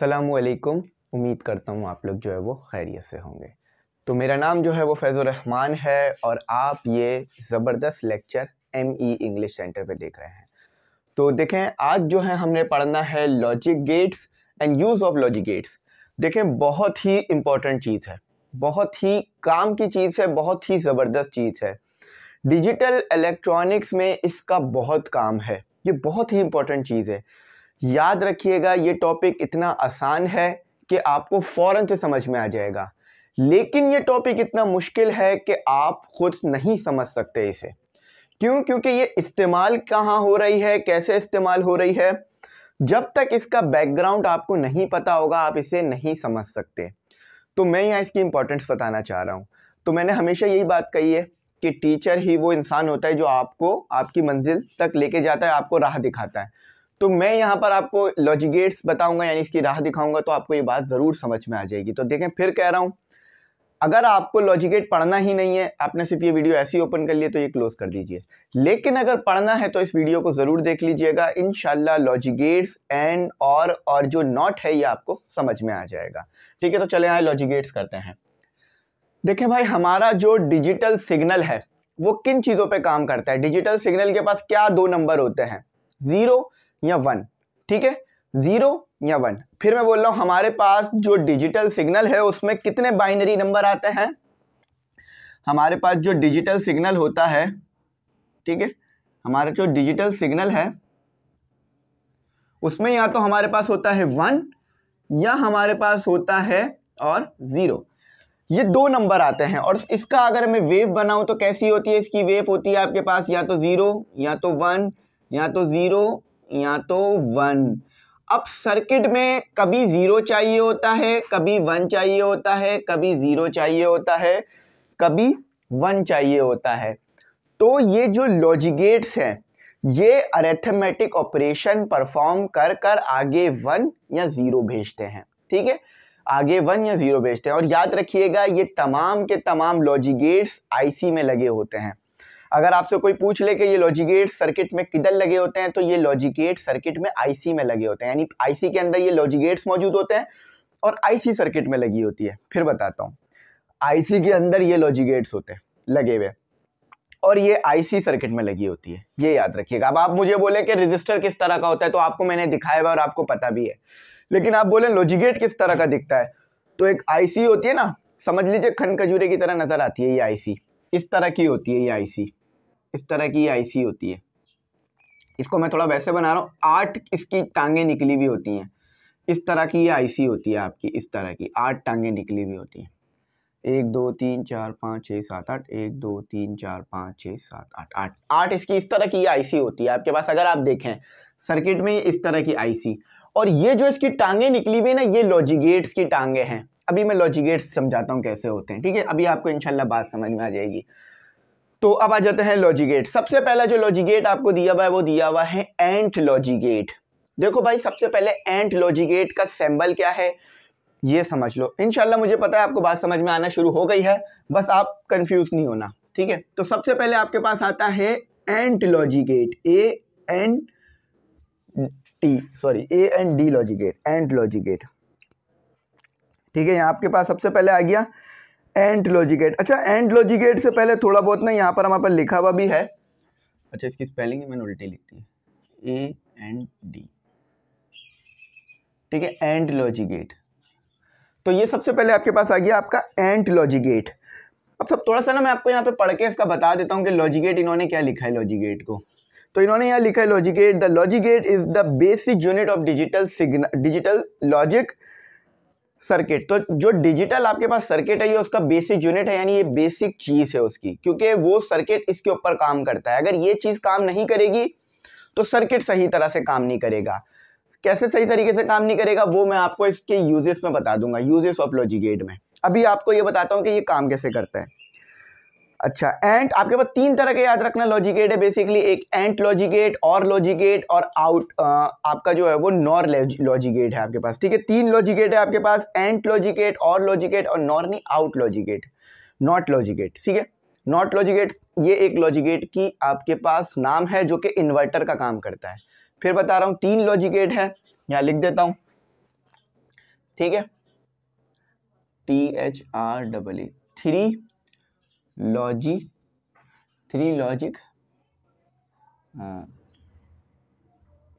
सलामकुम उम्मीद करता हूँ आप लोग जो है वो खैरियत से होंगे तो मेरा नाम जो है वो रहमान है और आप ये ज़बरदस्त lecture M E English centre पे देख रहे हैं तो देखें आज जो है हमने पढ़ना है logic gates and use of logic gates देखें बहुत ही इम्पोर्टेंट चीज़ है बहुत ही काम की चीज़ है बहुत ही ज़बरदस्त चीज़ है डिजिटल इलेक्ट्रॉनिक्स में इसका बहुत काम है ये बहुत ही इम्पोर्टेंट चीज़ है याद रखिएगा ये टॉपिक इतना आसान है कि आपको फौरन से समझ में आ जाएगा लेकिन ये टॉपिक इतना मुश्किल है कि आप खुद नहीं समझ सकते इसे क्यों क्योंकि ये इस्तेमाल कहाँ हो रही है कैसे इस्तेमाल हो रही है जब तक इसका बैकग्राउंड आपको नहीं पता होगा आप इसे नहीं समझ सकते तो मैं यहाँ इसकी इम्पोर्टेंस बताना चाह रहा हूँ तो मैंने हमेशा यही बात कही है कि टीचर ही वो इंसान होता है जो आपको आपकी मंजिल तक लेके जाता है आपको राह दिखाता है तो मैं यहाँ पर आपको लॉजिगेट्स बताऊंगा यानी इसकी राह दिखाऊंगा तो आपको ये बात ज़रूर समझ में आ जाएगी तो देखें फिर कह रहा हूँ अगर आपको लॉजिकेट पढ़ना ही नहीं है आपने सिर्फ ये वीडियो ऐसे ही ओपन कर लिए तो ये क्लोज कर दीजिए लेकिन अगर पढ़ना है तो इस वीडियो को ज़रूर देख लीजिएगा इन लॉजिगेट्स एंड और और जो नॉट है ये आपको समझ में आ जाएगा ठीक है तो चले आए लॉजिगेट्स करते हैं देखें भाई हमारा जो डिजिटल सिग्नल है वो किन चीज़ों पर काम करता है डिजिटल सिग्नल के पास क्या दो नंबर होते हैं ज़ीरो या वन ठीक है ज़ीरो या वन फिर मैं बोल रहा हूँ हमारे पास जो डिजिटल सिग्नल है उसमें कितने बाइनरी नंबर आते हैं हमारे पास जो डिजिटल सिग्नल होता है ठीक है हमारा जो डिजिटल सिग्नल है उसमें या तो हमारे पास होता है वन या हमारे पास होता है और ज़ीरो ये दो नंबर आते हैं और इसका अगर मैं वेव बनाऊं तो कैसी होती है इसकी वेव होती है आपके पास या तो ज़ीरो या तो वन या तो ज़ीरो या तो वन अब सर्किट में कभी ज़ीरो चाहिए होता है कभी वन चाहिए होता है कभी ज़ीरो चाहिए होता है कभी वन चाहिए होता है तो ये जो लॉजिगेट्स हैं ये अरेथमेटिक ऑपरेशन परफॉर्म कर कर आगे वन या ज़ीरो भेजते हैं ठीक है आगे वन या ज़ीरो भेजते हैं और याद रखिएगा ये तमाम के तमाम लॉजिगेट्स आईसी में लगे होते हैं अगर आपसे कोई पूछ ले कि ये लॉजिकेट सर्किट में किधर लगे होते हैं तो ये लॉजिकेट सर्किट में आईसी में लगे होते हैं यानी आईसी के अंदर ये लॉजिकेट्स मौजूद होते हैं और आईसी सर्किट में लगी होती है फिर बताता हूँ आईसी के अंदर ये लॉजिकेट्स होते हैं लगे हुए और ये आईसी सर्किट में लगी होती है ये याद रखिएगा अब आप मुझे बोले कि रजिस्टर किस तरह का होता है तो आपको मैंने दिखाया हुआ और आपको पता भी है लेकिन आप बोले लॉजिकेट किस तरह का दिखता है तो एक आईसी होती है ना समझ लीजिए खन खजूरे की तरह नजर आती है ये आईसी इस तरह की होती है ये आईसी इस तरह की आईसी होती है इसको मैं थोड़ा वैसे बना रहा हूँ आठ इसकी टांगे निकली हुई होती हैं इस तरह की ये आईसी होती है आपकी इस तरह की आठ टांगे निकली हुई होती हैं एक दो तीन चार पाँच छः सात आठ एक दो तीन चार पाँच छः सात आठ आठ आठ इसकी इस तरह की आईसी होती है आपके पास अगर आप देखें सर्किट में इस तरह की आईसी और ये जो इसकी टांगे निकली हुई ना ये लॉजिगेट्स की टांगे हैं अभी मैं लॉजिगेट्स समझाता हूँ कैसे होते हैं ठीक है अभी आपको इनशाला बात समझ में आ जाएगी तो अब आ जाते हैं लॉजिगेट सबसे पहला जो लॉजिगेट आपको दिया हुआ है वो दिया हुआ है एंट लॉजिगेट देखो भाई सबसे पहले एंट लॉजिगेट का सैम्बल क्या है ये समझ लो इनशाला मुझे पता है आपको बात समझ में आना शुरू हो गई है बस आप कंफ्यूज नहीं होना ठीक है तो सबसे पहले आपके पास आता है and logic gate A N T sorry A N D logic gate and logic gate ठीक है यहाँ आपके पास सबसे पहले आ गया एंड लॉजिकेट अच्छा एंड लॉजिकेट से पहले थोड़ा बहुत ना यहाँ पर हमारे पास लिखा हुआ भी है अच्छा इसकी स्पेलिंग मैंने उल्टी लिखती है ए एंड डी ठीक है एंड लॉजिकेट तो ये सबसे पहले आपके पास आ गया आपका एंड लॉजिकेट अब सब थोड़ा सा ना मैं आपको यहाँ पे पढ़ के इसका बता देता हूँ कि लॉजिकेट इन्होंने क्या लिखा है लॉजिकेट को तो इन्होंने यहाँ लिखा है logic gate the logic gate is the basic unit of digital signal digital logic circuit तो जो डिजिटल आपके पास सर्किट है ये उसका बेसिक यूनिट है यानी ये बेसिक चीज़ है उसकी क्योंकि वो सर्किट इसके ऊपर काम करता है अगर ये चीज़ काम नहीं करेगी तो सर्किट सही तरह से काम नहीं करेगा कैसे सही तरीके से काम नहीं करेगा वो मैं आपको इसके यूजेस में बता दूंगा यूजेस ऑफ लॉजिगेट में अभी आपको ये बताता हूँ कि ये काम कैसे करता है अच्छा एंट आपके पास तीन तरह के याद रखना लॉजिकेट है बेसिकली एक एंट लॉजिकेट और लॉजिकेट और आउट आ, आपका जो है वो नॉर लॉजिकेट है आपके पास ठीक है तीन लॉजिकेट है आपके पास एंट लॉजिकेट और लॉजिकेट और नॉर नहीं आउट लॉजिकेट नॉट लॉजिकेट ठीक है नॉट लॉजिकेट ये एक लॉजिकेट की आपके पास नाम है जो कि इन्वर्टर का काम करता है फिर बता रहा हूँ तीन लॉजिकेट है यहाँ लिख देता हूँ ठीक है T H R double E three logic three logic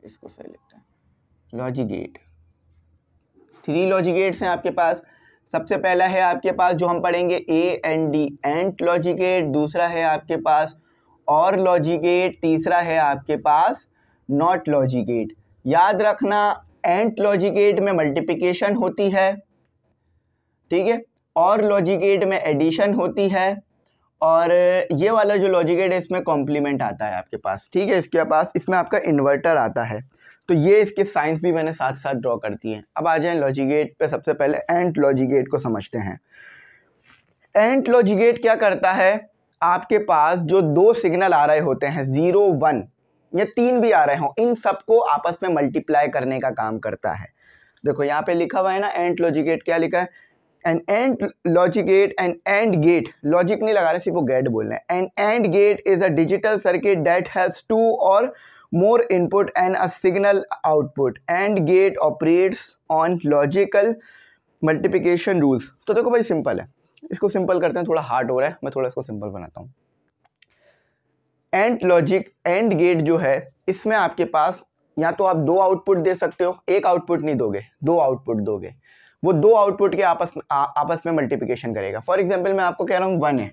इसको सही लिखते हैं गेट थ्री गेट्स हैं आपके पास सबसे पहला है आपके पास जो हम पढ़ेंगे A and D and gate दूसरा है आपके पास और गेट तीसरा है आपके पास नॉट गेट याद रखना एंट गेट में मल्टीप्लिकेशन होती है ठीक है और गेट में एडिशन होती है और ये वाला जो लॉजिक है इसमें कॉम्प्लीमेंट आता है आपके पास ठीक है इसके पास इसमें आपका इन्वर्टर आता है तो ये इसके साइंस भी मैंने साथ साथ ड्रॉ कर दिए हैं अब आ जाए लॉजिकेट पे सबसे पहले एंट लॉजिकेट को समझते हैं एंट लॉजिकेट क्या करता है आपके पास जो दो सिग्नल आ रहे होते हैं ज़ीरो वन या तीन भी आ रहे हों इन सबको आपस में मल्टीप्लाई करने का काम करता है देखो यहाँ पे लिखा हुआ है ना एंट लॉजिकेट क्या लिखा है an and logic gate and and gate logic नहीं लगा रहे सिर्फ वो गेट बोल रहे हैं an and gate is a digital circuit that has two or more input and a signal output and gate operates on logical multiplication rules तो देखो भाई सिंपल है इसको सिंपल करते हैं थोड़ा हार्ड हो रहा है मैं थोड़ा इसको सिंपल बनाता हूँ एंड लॉजिक एंड गेट जो है इसमें आपके पास या तो आप दो आउटपुट दे सकते हो एक आउटपुट नहीं दोगे दो आउटपुट दोगे वो दो आउटपुट के आपस में आपस में मल्टीप्लिकेशन करेगा फॉर एग्जाम्पल मैं आपको कह रहा हूँ वन है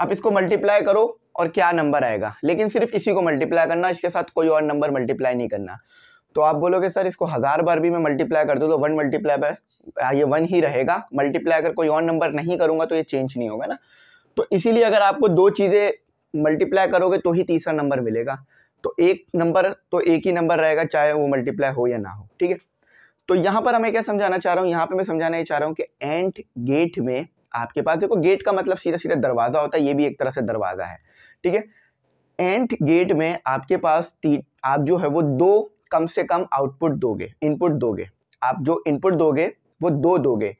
आप इसको मल्टीप्लाई करो और क्या नंबर आएगा लेकिन सिर्फ इसी को मल्टीप्लाई करना इसके साथ कोई और नंबर मल्टीप्लाई नहीं करना तो आप बोलोगे सर इसको हज़ार बार भी मैं मल्टीप्लाई कर दूँ तो वन मल्टीप्लाई बाय ये वन ही रहेगा मल्टीप्लाई अगर कोई और नंबर नहीं करूँगा तो ये चेंज नहीं होगा ना तो इसीलिए अगर आपको दो चीज़ें मल्टीप्लाई करोगे तो ही तीसरा नंबर मिलेगा तो एक नंबर तो एक ही नंबर रहेगा चाहे वो मल्टीप्लाई हो या ना हो ठीक है तो यहाँ पर हमें क्या समझाना चाह रहा हूँ यहाँ पर मैं समझाना ये चाह रहा हूँ कि एंट गेट में आपके पास देखो गेट का मतलब सीधा सीधा दरवाज़ा होता है ये भी एक तरह से दरवाज़ा है ठीक है एंट गेट में आपके पास आप जो है वो दो कम से कम आउटपुट दोगे इनपुट दोगे आप जो इनपुट दोगे वो दो दोगे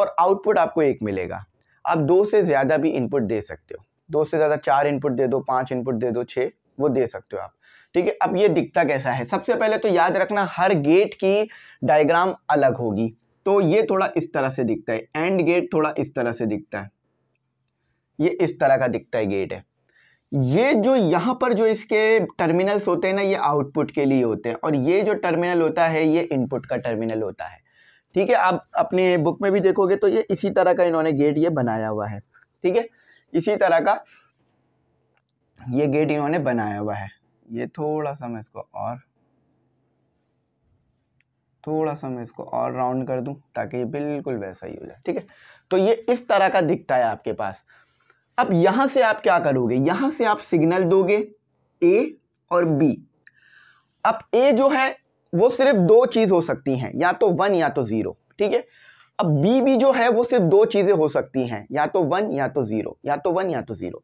और आउटपुट आपको एक मिलेगा आप दो से ज़्यादा भी इनपुट दे सकते हो दो से ज़्यादा चार इनपुट दे दो पाँच इनपुट दे दो छः वो दे सकते हो आप ठीक है अब ये दिखता कैसा है सबसे पहले तो याद रखना हर गेट की डायग्राम अलग होगी तो ये थोड़ा इस तरह से दिखता है एंड गेट थोड़ा इस तरह से दिखता है ये इस तरह का दिखता है गेट है ये जो यहाँ पर जो इसके टर्मिनल्स होते हैं ना ये आउटपुट के लिए होते हैं और ये जो टर्मिनल होता है ये इनपुट का टर्मिनल होता है ठीक है आप अपने बुक में भी देखोगे तो ये इसी तरह का इन्होंने गेट ये बनाया हुआ है ठीक है इसी तरह का ये गेट इन्होंने बनाया हुआ है ये थोड़ा सा मैं इसको और थोड़ा सा मैं इसको और राउंड कर दूं ताकि ये बिल्कुल वैसा ही हो जाए ठीक है तो ये इस तरह का दिखता है आपके पास अब यहां से आप क्या करोगे यहां से आप सिग्नल दोगे ए और बी अब ए जो है वो सिर्फ दो चीज हो सकती हैं या तो वन या तो जीरो ठीक है अब बी भी जो है वो सिर्फ दो चीजें हो सकती हैं या तो वन या तो जीरो या तो वन या तो जीरो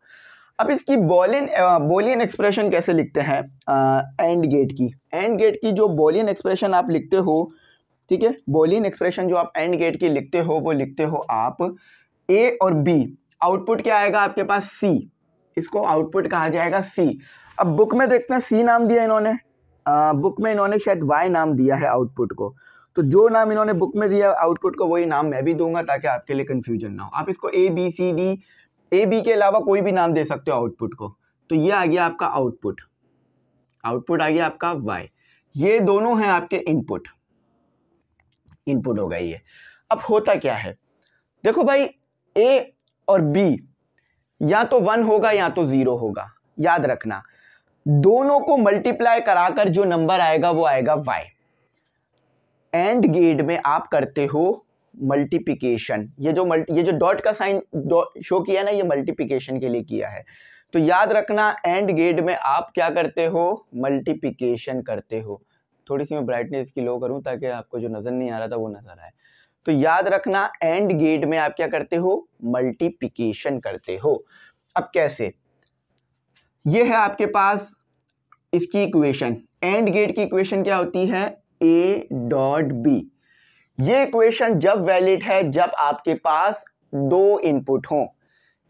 अब इसकी बोलियन बोलियन एक्सप्रेशन कैसे लिखते हैं एंड गेट की एंड गेट की जो बोलियन एक्सप्रेशन आप लिखते हो ठीक है बोलियन एक्सप्रेशन जो आप एंड गेट की लिखते हो वो लिखते हो आप ए और बी आउटपुट क्या आएगा आपके पास सी इसको आउटपुट कहा जाएगा सी अब बुक में देखते हैं सी नाम दिया इन्होंने आ, बुक में इन्होंने शायद वाई नाम दिया है आउटपुट को तो जो नाम इन्होंने बुक में दिया आउटपुट को वही नाम मैं भी दूंगा ताकि आपके लिए कन्फ्यूजन ना हो आप इसको A B C D A B के अलावा कोई भी नाम दे सकते हो आउटपुट को तो ये आ गया आपका आउटपुट आउटपुट आ गया आपका वाई ये दोनों हैं आपके इनपुट इनपुट हो गई है अब होता क्या है देखो भाई ए और बी या तो वन होगा या तो जीरो होगा याद रखना दोनों को मल्टीप्लाई कराकर जो नंबर आएगा वो आएगा वाई एंड गेट में आप करते हो मल्टीप्लिकेशन ये जो मल्टी ये जो डॉट का साइन शो किया ना ये मल्टीप्लिकेशन के लिए किया है तो याद रखना एंड गेट में आप क्या करते हो मल्टीप्लिकेशन करते हो थोड़ी सी मैं ब्राइटनेस की लो करूं ताकि आपको जो नज़र नहीं आ रहा था वो नज़र आए तो याद रखना एंड गेट में आप क्या करते हो मल्टीप्लिकेशन करते हो अब कैसे ये है आपके पास इसकी इक्वेशन एंड गेट की इक्वेशन क्या होती है ए डॉट बी ये इक्वेशन जब वैलिड है जब आपके पास दो इनपुट हो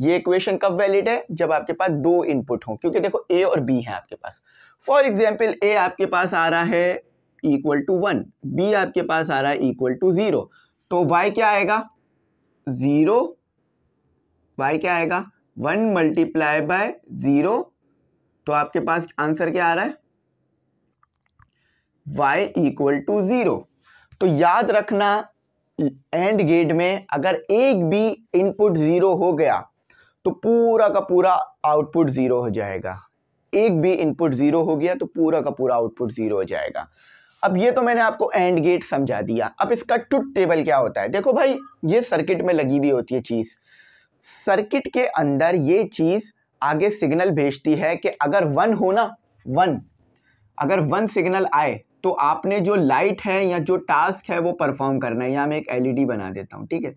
ये इक्वेशन कब वैलिड है जब आपके पास दो इनपुट हो क्योंकि देखो ए और बी है आपके पास फॉर एग्जाम्पल ए आपके पास आ रहा है इक्वल टू वन बी आपके पास आ रहा है इक्वल टू ज़ीरो तो वाई क्या आएगा ज़ीरो वाई क्या आएगा वन मल्टीप्लाई बाय ज़ीरो तो आपके पास आंसर क्या आ रहा है वाई इक्वल टू ज़ीरो तो याद रखना एंड गेट में अगर एक भी इनपुट ज़ीरो हो गया तो पूरा का पूरा आउटपुट ज़ीरो हो जाएगा एक भी इनपुट ज़ीरो हो गया तो पूरा का पूरा आउटपुट ज़ीरो हो जाएगा अब ये तो मैंने आपको एंड गेट समझा दिया अब इसका टुट टेबल क्या होता है देखो भाई ये सर्किट में लगी हुई होती है चीज़ सर्किट के अंदर ये चीज़ आगे सिग्नल भेजती है कि अगर वन हो ना वन अगर वन सिग्नल आए तो आपने जो लाइट है या जो टास्क है वो परफॉर्म करना है या मैं एक एलईडी बना देता हूं ठीक है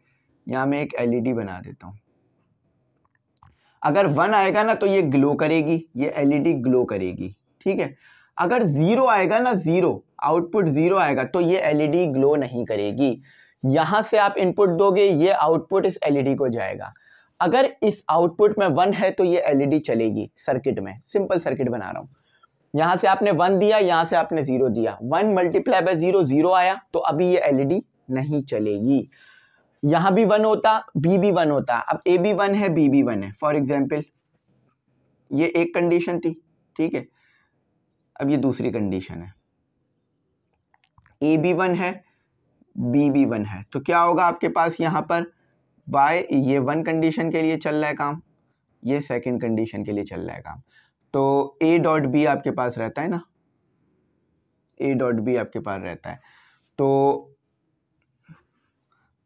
या मैं एक एलईडी बना देता हूँ अगर वन आएगा ना तो ये ग्लो करेगी ये एलईडी ग्लो करेगी ठीक है अगर ज़ीरो आएगा ना ज़ीरो आउटपुट ज़ीरो आएगा तो ये एलईडी ग्लो नहीं करेगी यहां से आप इनपुट दोगे ये आउटपुट इस एलईडी को जाएगा अगर इस आउटपुट में वन है तो ये एलईडी चलेगी सर्किट में सिंपल सर्किट बना रहा हूँ यहां से आपने वन दिया यहां से आपने जीरो दिया one multiply by zero zero आया तो अभी ये एलईडी e नहीं चलेगी यहां भी वन होता बी भी वन होता अब ए भी वन है बी भी वन है फॉर एग्जाम्पल ये एक कंडीशन थी ठीक है अब ये दूसरी कंडीशन है ए बी वन है बी बी वन है तो क्या होगा आपके पास यहां पर वाई ये वन कंडीशन के लिए चल रहा है काम ये सेकंड कंडीशन के लिए चल रहा है काम तो ए डॉट बी आपके पास रहता है ना ए डॉट बी आपके पास रहता है तो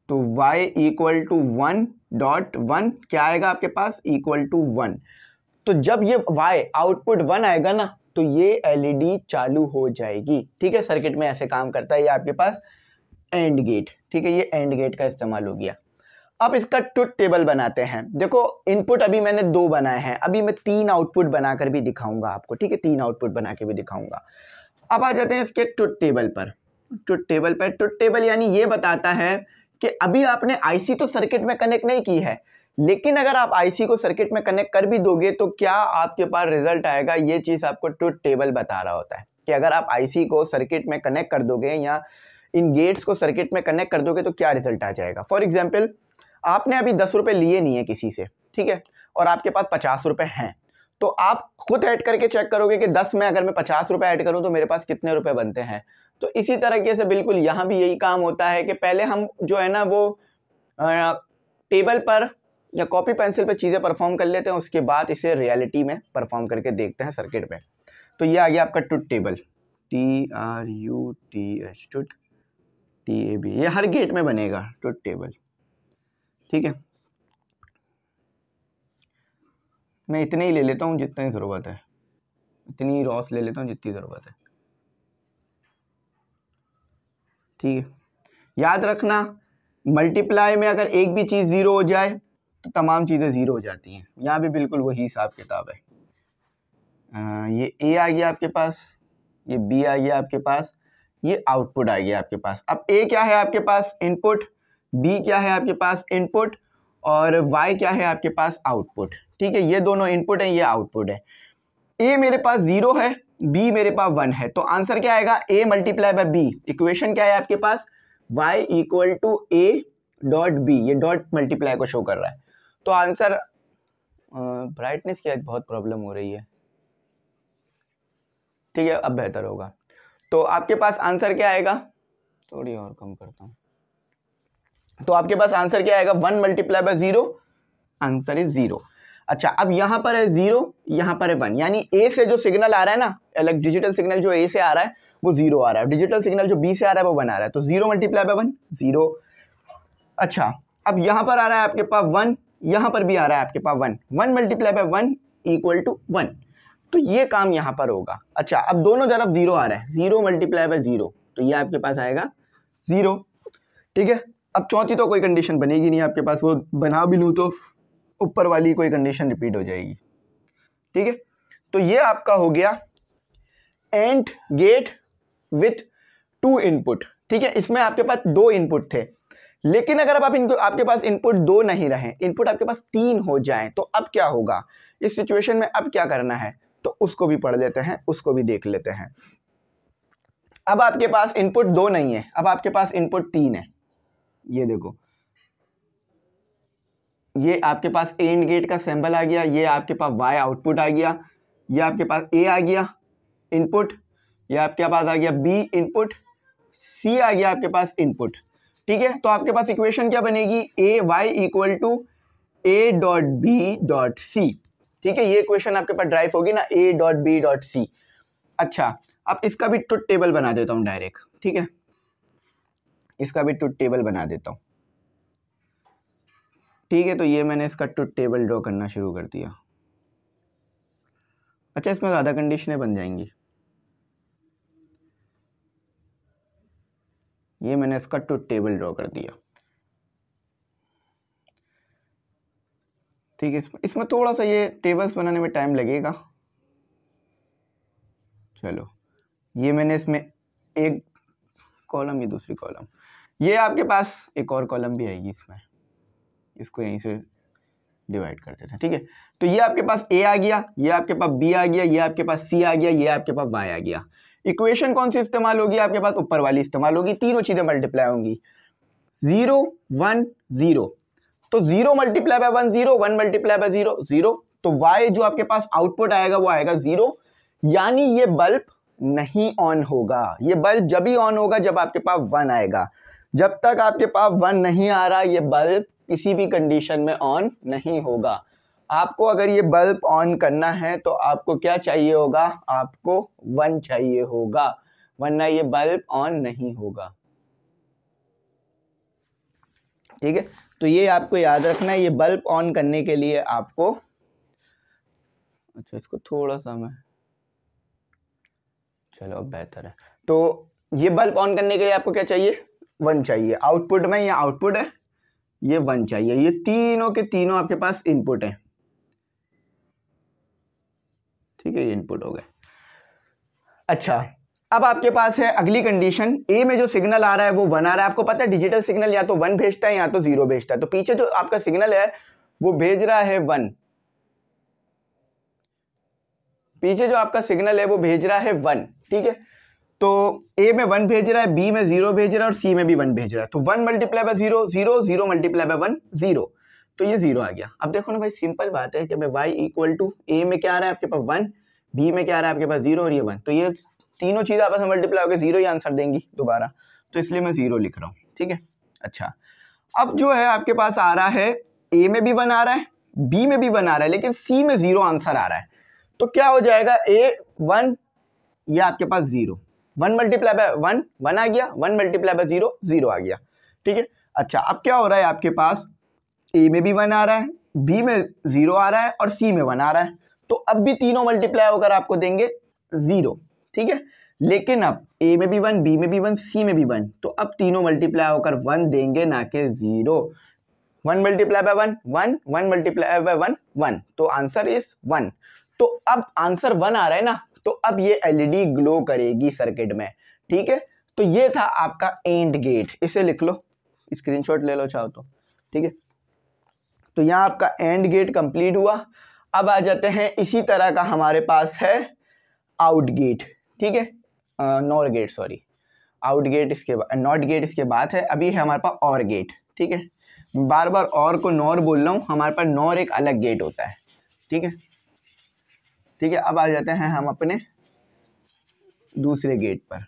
तो y equal to one dot one क्या आएगा आपके पास इक्वल टू वन तो जब ये y आउटपुट वन आएगा ना तो ये एलईडी e चालू हो जाएगी ठीक है सर्किट में ऐसे काम करता है ये आपके पास एंड गेट ठीक है ये एंड गेट का इस्तेमाल हो गया अब इसका ट्रुथ टेबल बनाते हैं देखो इनपुट अभी मैंने दो बनाए हैं अभी मैं तीन आउटपुट बनाकर भी दिखाऊंगा आपको ठीक है तीन आउटपुट बना के भी दिखाऊंगा अब आ जाते हैं इसके ट्रुथ टेबल पर ट्रुथ टेबल पर ट्रुथ टेबल यानी ये बताता है कि अभी आपने आईसी तो सर्किट में कनेक्ट नहीं की है लेकिन अगर आप आईसी को सर्किट में कनेक्ट कर भी दोगे तो क्या आपके पास रिजल्ट आएगा ये चीज़ आपको ट्रुथ टेबल बता रहा होता है कि अगर आप आईसी को सर्किट में कनेक्ट कर दोगे या इन गेट्स को सर्किट में कनेक्ट कर दोगे तो क्या रिजल्ट आ जाएगा फॉर एग्जाम्पल आपने अभी दस रुपये लिए नहीं है किसी से ठीक है और आपके पास पचास रुपये हैं तो आप खुद ऐड करके चेक करोगे कि दस में अगर मैं पचास रुपये ऐड करूँ तो मेरे पास कितने रुपये बनते हैं तो इसी तरीके से बिल्कुल यहाँ भी यही काम होता है कि पहले हम जो है ना वो आ, टेबल पर या कॉपी पेंसिल पर चीज़ें परफॉर्म कर लेते हैं उसके बाद इसे रियलिटी में परफॉर्म करके देखते हैं सर्किट में तो ये आ गया आपका टुट table T R U T H टूट टी ए बी ये हर गेट में बनेगा टुट टेबल ठीक है मैं इतने ही ले लेता हूँ जितनी ज़रूरत है इतनी रॉस ले लेता हूँ जितनी ज़रूरत है ठीक है याद रखना मल्टीप्लाई में अगर एक भी चीज़ ज़ीरो हो जाए तो तमाम चीज़ें ज़ीरो हो जाती हैं यहाँ भी बिल्कुल वही हिसाब किताब है आ, ये ए आ गया आपके पास ये बी आ गया आपके पास ये आउटपुट आ गया आपके पास अब ए क्या है आपके पास इनपुट बी क्या है आपके पास इनपुट और वाई क्या है आपके पास आउटपुट ठीक है ये दोनों इनपुट है ये आउटपुट है ए मेरे पास ज़ीरो है बी मेरे पास वन है तो आंसर क्या आएगा A multiply by B equation क्या है आपके पास Y equal to A dot B ये डॉट मल्टीप्लाई को शो कर रहा है तो आंसर ब्राइटनेस की आज बहुत प्रॉब्लम हो रही है ठीक है अब बेहतर होगा तो आपके पास आंसर क्या आएगा थोड़ी और कम करता हूँ तो आपके पास आंसर क्या आएगा one multiply by zero answer is zero अच्छा अब यहां पर है जीरो यहां पर है वन यानी ए से जो सिग्नल आ रहा है ना अलग डिजिटल सिग्नल जो ए से आ रहा है वो जीरो आ रहा है डिजिटल सिग्नल जो बी से आ रहा है वो वन आ रहा है तो zero multiply by one zero अच्छा अब यहां पर आ रहा है आपके पास वन यहां पर भी आ रहा है आपके पास one one multiply by one equal to one तो ये काम यहां पर होगा अच्छा अब दोनों तरफ जीरो आ रहा है जीरो मल्टीप्लाई बाय जीरो तो ये आपके पास आएगा जीरो ठीक है अब चौथी तो कोई कंडीशन बनेगी नहीं आपके पास वो बना भी लूँ तो ऊपर वाली कोई कंडीशन रिपीट हो जाएगी ठीक है तो ये आपका हो गया and gate with two input ठीक है इसमें आपके पास दो इनपुट थे लेकिन अगर आप इनको आपके पास इनपुट दो नहीं रहे इनपुट आपके पास तीन हो जाए तो अब क्या होगा इस सिचुएशन में अब क्या करना है तो उसको भी पढ़ लेते हैं उसको भी देख लेते हैं अब आपके पास इनपुट दो नहीं है अब आपके पास इनपुट तीन है ये देखो ये आपके पास ए गेट का सैंपल आ गया ये आपके पास वाई आउटपुट आ गया ये आपके पास ए आ गया इनपुट ये आपके पास आ गया बी इनपुट सी आ गया आपके पास इनपुट ठीक है तो आपके पास इक्वेशन क्या बनेगी A Y equal to A dot B dot C ठीक है ये इक्वेशन आपके पास ड्राइव होगी ना A dot B dot C अच्छा अब इसका भी टूट टेबल बना देता हूँ डायरेक्ट ठीक है इसका भी टूथ टेबल बना देता हूँ ठीक है तो ये मैंने इसका टूथ टेबल ड्रॉ करना शुरू कर दिया अच्छा इसमें ज़्यादा कंडीशनें बन जाएंगी ये मैंने इसका टूथ टेबल ड्रॉ कर दिया ठीक है इसमें इसमें थोड़ा सा ये टेबल्स बनाने में टाइम लगेगा चलो ये मैंने इसमें एक कॉलम ये दूसरी कॉलम ये आपके पास एक और कॉलम भी आएगी इसमें इसको यहीं से डिवाइड कर देते हैं ठीक है तो ये आपके पास ए आ गया ये आपके पास बी आ गया ये आपके पास सी आ गया ये आपके पास वाई आ गया इक्वेशन कौन सी इस्तेमाल होगी आपके पास ऊपर वाली इस्तेमाल होगी तीनों चीज़ें मल्टीप्लाई होंगी जीरो वन जीरो तो zero multiply by one zero one multiply by zero zero तो वाई जो आपके पास आउटपुट आएगा वो आएगा जीरो यानी ये बल्ब नहीं ऑन होगा ये बल्ब जब ही ऑन होगा जब आपके पास वन आएगा जब तक आपके पास वन नहीं आ रहा ये बल्ब किसी भी कंडीशन में ऑन नहीं होगा आपको अगर ये बल्ब ऑन करना है तो आपको क्या चाहिए होगा आपको वन चाहिए होगा वरना ये बल्ब ऑन नहीं होगा ठीक है तो ये आपको याद रखना है ये बल्ब ऑन करने के लिए आपको अच्छा इसको थोड़ा सा मैं चलो बेहतर है तो ये बल्ब ऑन करने के लिए आपको क्या चाहिए वन चाहिए आउटपुट में ये आउटपुट है ये वन चाहिए ये तीनों के तीनों आपके पास इनपुट है ठीक है ये इनपुट हो गए अच्छा अब आपके पास है अगली कंडीशन ए में जो सिग्नल आ रहा है वो वन आ रहा है आपको पता है डिजिटल सिग्नल या तो वन भेजता है या तो जीरो भेजता है तो पीछे जो आपका सिग्नल है वो भेज रहा है वन पीछे जो आपका सिग्नल है वो भेज रहा है वन ठीक है तो ए में वन भेज रहा है बी में जीरो भेज रहा है और सी में भी वन भेज रहा है तो one multiply by zero zero zero multiply by one zero तो ये जीरो आ गया अब देखो ना भाई सिंपल बात है कि भाई वाई इक्वल टू ए में क्या आ रहा है आपके पास वन बी में क्या आ रहा है आपके पास जीरो और ये वन तो ये तीनों चीज़ आपस में मल्टीप्लाई होकर जीरो ही आंसर देंगी दोबारा तो इसलिए मैं जीरो लिख रहा हूँ ठीक है अच्छा अब जो है आपके पास आ रहा है ए में भी वन आ रहा है बी में भी वन आ रहा है लेकिन सी में जीरो आंसर आ रहा है तो क्या हो जाएगा ए वन या आपके पास zero one multiply by one one आ गया one multiply by zero zero आ गया ठीक है अच्छा अब क्या हो रहा है आपके पास ए में भी वन आ रहा है बी में जीरो आ रहा है और सी में वन आ रहा है तो अब भी तीनों मल्टीप्लाई होकर आपको देंगे जीरो ठीक है लेकिन अब ए में भी वन बी में भी वन सी में भी वन तो अब तीनों मल्टीप्लाई होकर वन देंगे ना कि zero one multiply by one one one multiply by one one तो आंसर इज वन तो अब आंसर वन आ रहा है ना तो अब ये एलईडी ग्लो e करेगी सर्किट में ठीक है तो ये था आपका एंड गेट इसे लिख लो स्क्रीनशॉट ले लो चाहो तो ठीक है तो यहां आपका एंड गेट कंप्लीट हुआ अब आ जाते हैं इसी तरह का हमारे पास है आउट गेट ठीक है nor gate sorry out gate इसके बाद नॉट गेट इसके बाद है अभी है हमारे पास और गेट ठीक है बार बार और को नॉर बोल रहा हूँ हमारे पास नॉर एक अलग गेट होता है ठीक है ठीक है अब आ जाते हैं हम अपने दूसरे गेट पर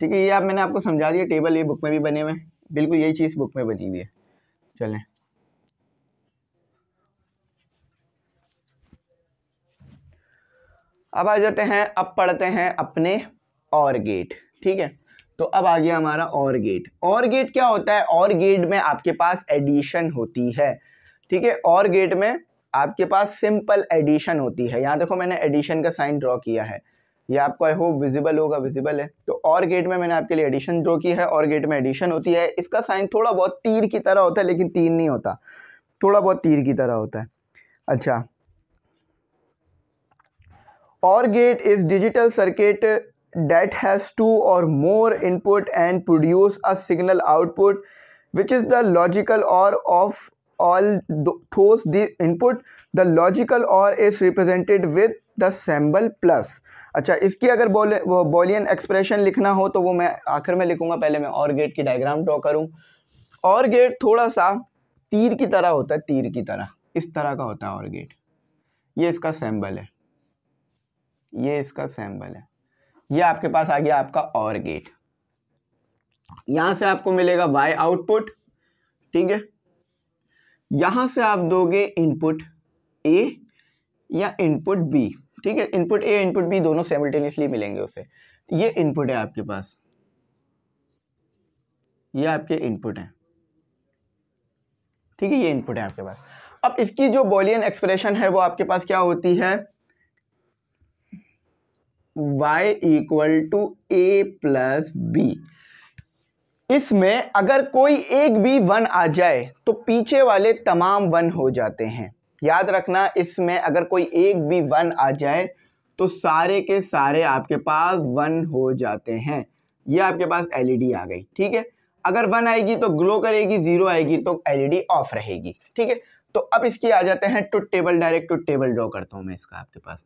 ठीक है ये आप मैंने आपको समझा दिया टेबल ये बुक में भी बने हुए बिल्कुल यही चीज़ बुक में बनी हुई है चलें अब आ जाते हैं अब पढ़ते हैं अपने और गेट ठीक है तो अब आ गया हमारा और गेट और गेट क्या होता है और गेट में आपके पास एडिशन होती है ठीक है और गेट में आपके पास सिंपल एडिशन होती है यहाँ देखो मैंने एडिशन का साइन ड्रॉ किया है ये आपको आई होप विजिबल होगा विजिबल है तो और गेट में मैंने आपके लिए एडिशन ड्रॉ की है और गेट में एडिशन होती है इसका साइन थोड़ा बहुत तीर की तरह होता है लेकिन तीर नहीं होता थोड़ा बहुत तीर की तरह होता है अच्छा or gate is digital circuit that has two or more input and produce a signal output which is the logical or of all those the input the logical or is represented with the symbol plus अच्छा इसकी अगर बोले Boolean expression लिखना हो तो वो मैं आखिर में लिखूंगा पहले मैं और गेट की डायग्राम ड्रॉ करूँ और गेट थोड़ा सा तीर की तरह होता है तीर की तरह इस तरह का होता है और गेट ये इसका सैम्बल है ये इसका सैम्बल है ये आपके पास आ गया आपका और गेट यहाँ से आपको मिलेगा वाई आउटपुट ठीक है यहां से आप दोगे इनपुट ए या इनपुट बी ठीक है इनपुट ए इनपुट बी दोनों सेमल्टेनियसली मिलेंगे उसे ये इनपुट है आपके पास ये आपके इनपुट है ठीक है ये इनपुट है आपके पास अब इसकी जो बोलियन एक्सप्रेशन है वो आपके पास क्या होती है y equal to A plus B इसमें अगर कोई एक भी वन आ जाए तो पीछे वाले तमाम वन हो जाते हैं याद रखना इसमें अगर कोई एक भी वन आ जाए तो सारे के सारे आपके पास वन हो जाते हैं ये आपके पास एलईडी आ गई ठीक है अगर वन आएगी तो ग्लो करेगी जीरो आएगी तो एलईडी ऑफ रहेगी ठीक है तो अब इसकी आ जाते हैं टूट टेबल डायरेक्ट टूट टेबल ड्रॉ करता हूँ मैं इसका आपके पास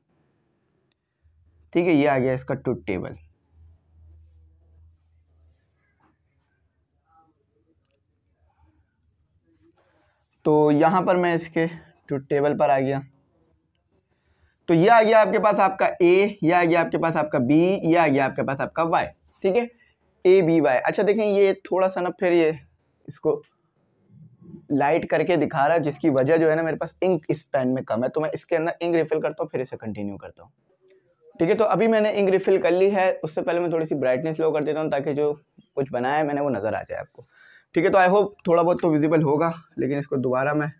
ठीक है ये आ गया इसका टूट टेबल तो यहाँ पर मैं इसके टू टेबल पर आ गया तो ये आ गया आपके पास आपका ए ये आ गया आपके पास आपका बी ये आ गया आपके पास आपका वाई ठीक है ए बी वाई अच्छा देखें ये थोड़ा सा ना फिर ये इसको लाइट करके दिखा रहा है जिसकी वजह जो है ना मेरे पास इंक इस पेन में कम है तो मैं इसके अंदर इंक रिफिल करता हूँ फिर इसे कंटिन्यू करता हूँ ठीक है तो अभी मैंने इंक रिफिल कर ली है उससे पहले मैं थोड़ी सी ब्राइटनेस लो कर देता हूँ ताकि जो कुछ बनाया है मैंने वो नज़र आ जाए आपको ठीक है तो आई होप थोड़ा बहुत तो विजिबल होगा लेकिन इसको दोबारा मैं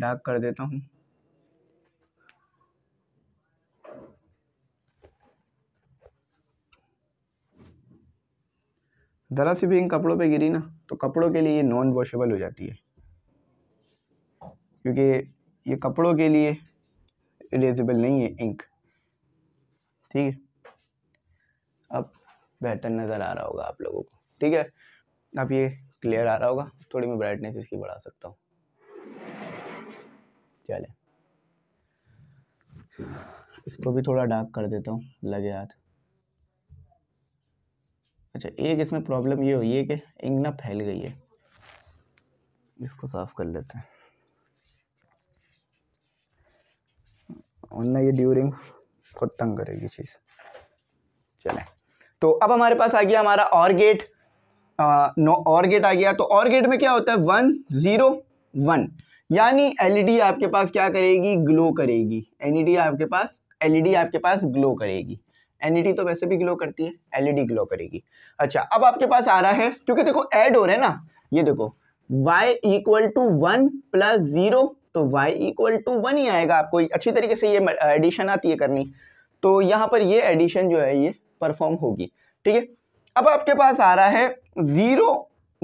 डार्क कर देता हूँ ज़रा सी भी इंक कपड़ों पे गिरी ना तो कपड़ों के लिए ये नॉन वॉशेबल हो जाती है क्योंकि ये कपड़ों के लिए इरेजेबल नहीं है इंक ठीक है अब बेहतर नज़र आ रहा होगा आप लोगों को ठीक है अब ये क्लियर आ रहा होगा थोड़ी मैं ब्राइटनेस इसकी बढ़ा सकता हूँ चले इसको भी थोड़ा डार्क कर देता हूँ लगे हाथ अच्छा एक इसमें प्रॉब्लम ये हुई है कि इंक ना फैल गई है इसको साफ कर लेते हैं वरना ये ड्यूरिंग खुद तंग करेगी चीज़ चले तो अब हमारे पास आ गया हमारा or gate no or gate आ गया तो और गेट में क्या होता है वन ज़ीरो वन यानी एलईडी e आपके पास क्या करेगी ग्लो करेगी एनईडी e आपके पास एलईडी e आपके पास ग्लो करेगी एनईडी तो वैसे भी ग्लो करती है एलईडी ग्लो करेगी अच्छा अब आपके पास आ रहा है क्योंकि देखो ऐड हो रहा है ना ये देखो y equal to one plus zero तो y इक्वल टू वन ही आएगा आपको अच्छी तरीके से ये एडिशन आती है करनी तो यहाँ पर ये एडिशन जो है ये परफॉर्म होगी ठीक है अब आपके पास आ रहा है ज़ीरो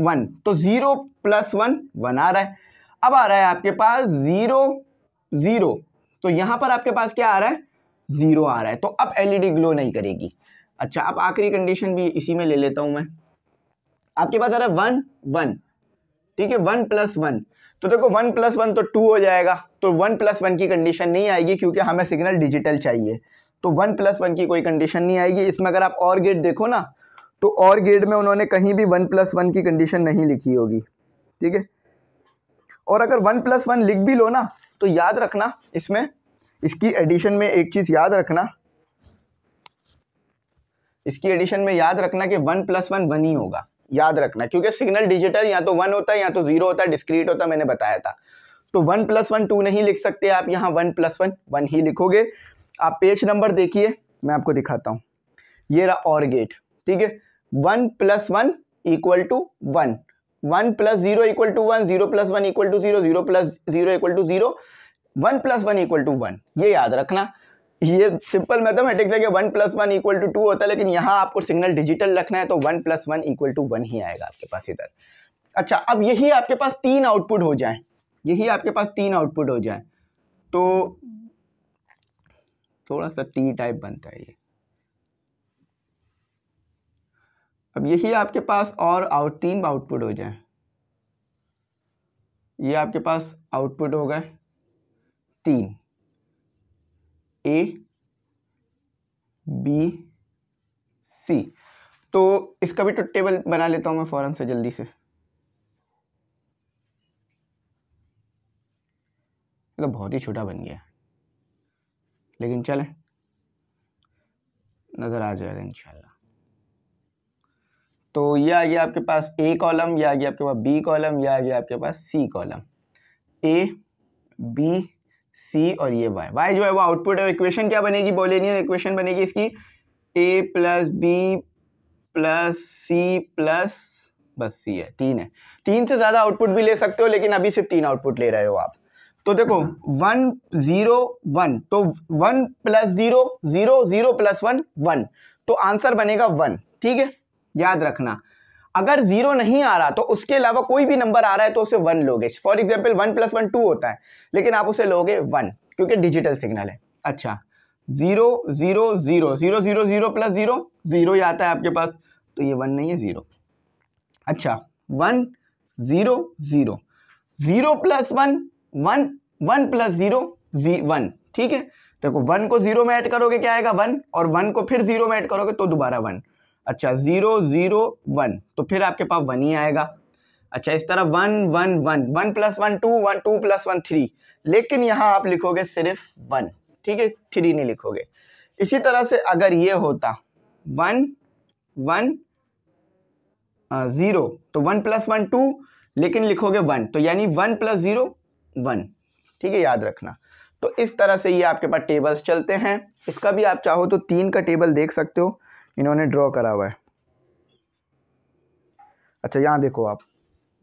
वन तो ज़ीरो प्लस वन वन आ रहा है अब आ रहा है आपके पास ज़ीरो ज़ीरो तो यहां पर आपके पास क्या आ रहा है ज़ीरो आ रहा है तो अब एलईडी ग्लो नहीं करेगी अच्छा अब आखिरी कंडीशन भी इसी में ले लेता हूं मैं आपके पास आ रहा है वन वन ठीक है वन प्लस वन तो देखो वन प्लस वन तो टू हो जाएगा तो वन प्लस वन की कंडीशन नहीं आएगी क्योंकि हमें सिग्नल डिजिटल चाहिए तो वन प्लस वन की कोई कंडीशन नहीं आएगी इसमें अगर आप और गेट देखो ना तो और गेट में उन्होंने कहीं भी वन प्लस वन की कंडीशन नहीं लिखी होगी ठीक है और अगर वन प्लस वन लिख भी लो ना तो याद रखना इसमें इसकी एडिशन में एक चीज़ याद रखना इसकी एडिशन में याद रखना कि वन प्लस वन वन ही होगा याद रखना क्योंकि सिग्नल डिजिटल या तो वन होता है या तो जीरो होता है डिस्क्रीट होता है मैंने बताया था तो वन प्लस वन टू नहीं लिख सकते आप यहां वन प्लस वन वन ही लिखोगे आप पेज नंबर देखिए मैं आपको दिखाता हूं ये रहा और गेट ठीक है one plus one equal to one one plus zero equal to one zero plus one equal to zero zero plus zero equal to zero one plus one equal to one ये याद रखना ये simple mathematics है कि one plus one equal to two होता है लेकिन यहाँ आपको सिग्नल डिजिटल रखना है तो one plus one equal to one ही आएगा आपके पास इधर अच्छा अब यही आपके पास तीन आउटपुट हो जाए यही आपके पास तीन आउटपुट हो जाए तो थोड़ा सा टी टाइप बनता है ये अब यही आपके पास और आउट तीन आउटपुट हो जाए ये आपके पास आउटपुट हो गए तीन ए बी सी तो इसका भी तो टेबल बना लेता हूँ मैं फ़ौरन से जल्दी से तो बहुत ही छोटा बन गया लेकिन चले नज़र आ जाएगा इंशाल्लाह तो ये आ गया आपके पास ए कॉलम ये आ गया आपके पास बी कॉलम ये आ गया आपके पास सी कॉलम ए बी सी और ये वाई वाई जो है वो आउटपुट है इक्वेशन क्या बनेगी बोलेनियर इक्वेशन बनेगी इसकी A plus B plus C plus बस सी है तीन है तीन से ज़्यादा आउटपुट भी ले सकते हो लेकिन अभी सिर्फ तीन आउटपुट ले रहे हो आप तो देखो वन ज़ीरो वन तो one plus zero zero zero plus one one तो आंसर बनेगा वन ठीक है याद रखना अगर जीरो नहीं आ रहा तो उसके अलावा कोई भी नंबर आ रहा है तो उसे वन लोगे for example one plus one two होता है लेकिन आप उसे लोगे वन क्योंकि डिजिटल सिग्नल है अच्छा zero zero zero zero zero zero plus zero zero ही आता है आपके पास तो ये वन नहीं है जीरो अच्छा one zero zero zero plus one one one plus zero one ठीक है देखो वन को जीरो में ऐड करोगे क्या आएगा वन और वन को फिर जीरो में ऐड करोगे तो दोबारा वन अच्छा ज़ीरो ज़ीरो वन तो फिर आपके पास वन ही आएगा अच्छा इस तरह one one one one plus one two one two plus one three लेकिन यहाँ आप लिखोगे सिर्फ वन ठीक है थ्री नहीं लिखोगे इसी तरह से अगर ये होता वन वन ज़ीरो तो वन प्लस वन टू लेकिन लिखोगे वन तो यानी वन प्लस ज़ीरो वन ठीक है याद रखना तो इस तरह से ये आपके पास टेबल्स चलते हैं इसका भी आप चाहो तो तीन का टेबल देख सकते हो इन्होंने ड्रॉ करा हुआ है अच्छा यहाँ देखो आप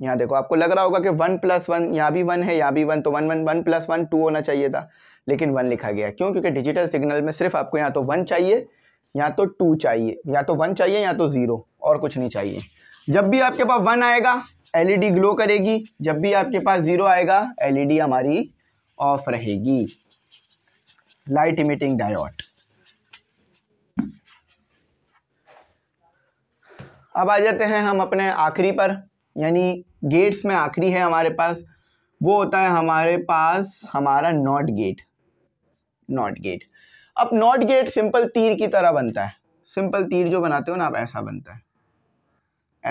यहाँ देखो आपको लग रहा होगा कि वन प्लस वन यहाँ भी वन है यहाँ भी वन तो one one one plus one two होना चाहिए था लेकिन वन लिखा गया क्यों क्योंकि डिजिटल सिग्नल में सिर्फ आपको यहाँ तो वन चाहिए या तो टू चाहिए या तो वन चाहिए या तो ज़ीरो और कुछ नहीं चाहिए जब भी आपके पास वन आएगा एलईडी ग्लो e करेगी जब भी आपके पास ज़ीरो आएगा एलईडी e हमारी ऑफ रहेगी लाइट इमिटिंग डायोट अब आ जाते हैं हम अपने आखिरी पर यानी गेट्स में आखिरी है हमारे पास वो होता है हमारे पास हमारा नॉट गेट नॉट गेट अब नॉट गेट सिंपल तीर की तरह बनता है सिंपल तीर जो बनाते हो ना आप ऐसा बनता है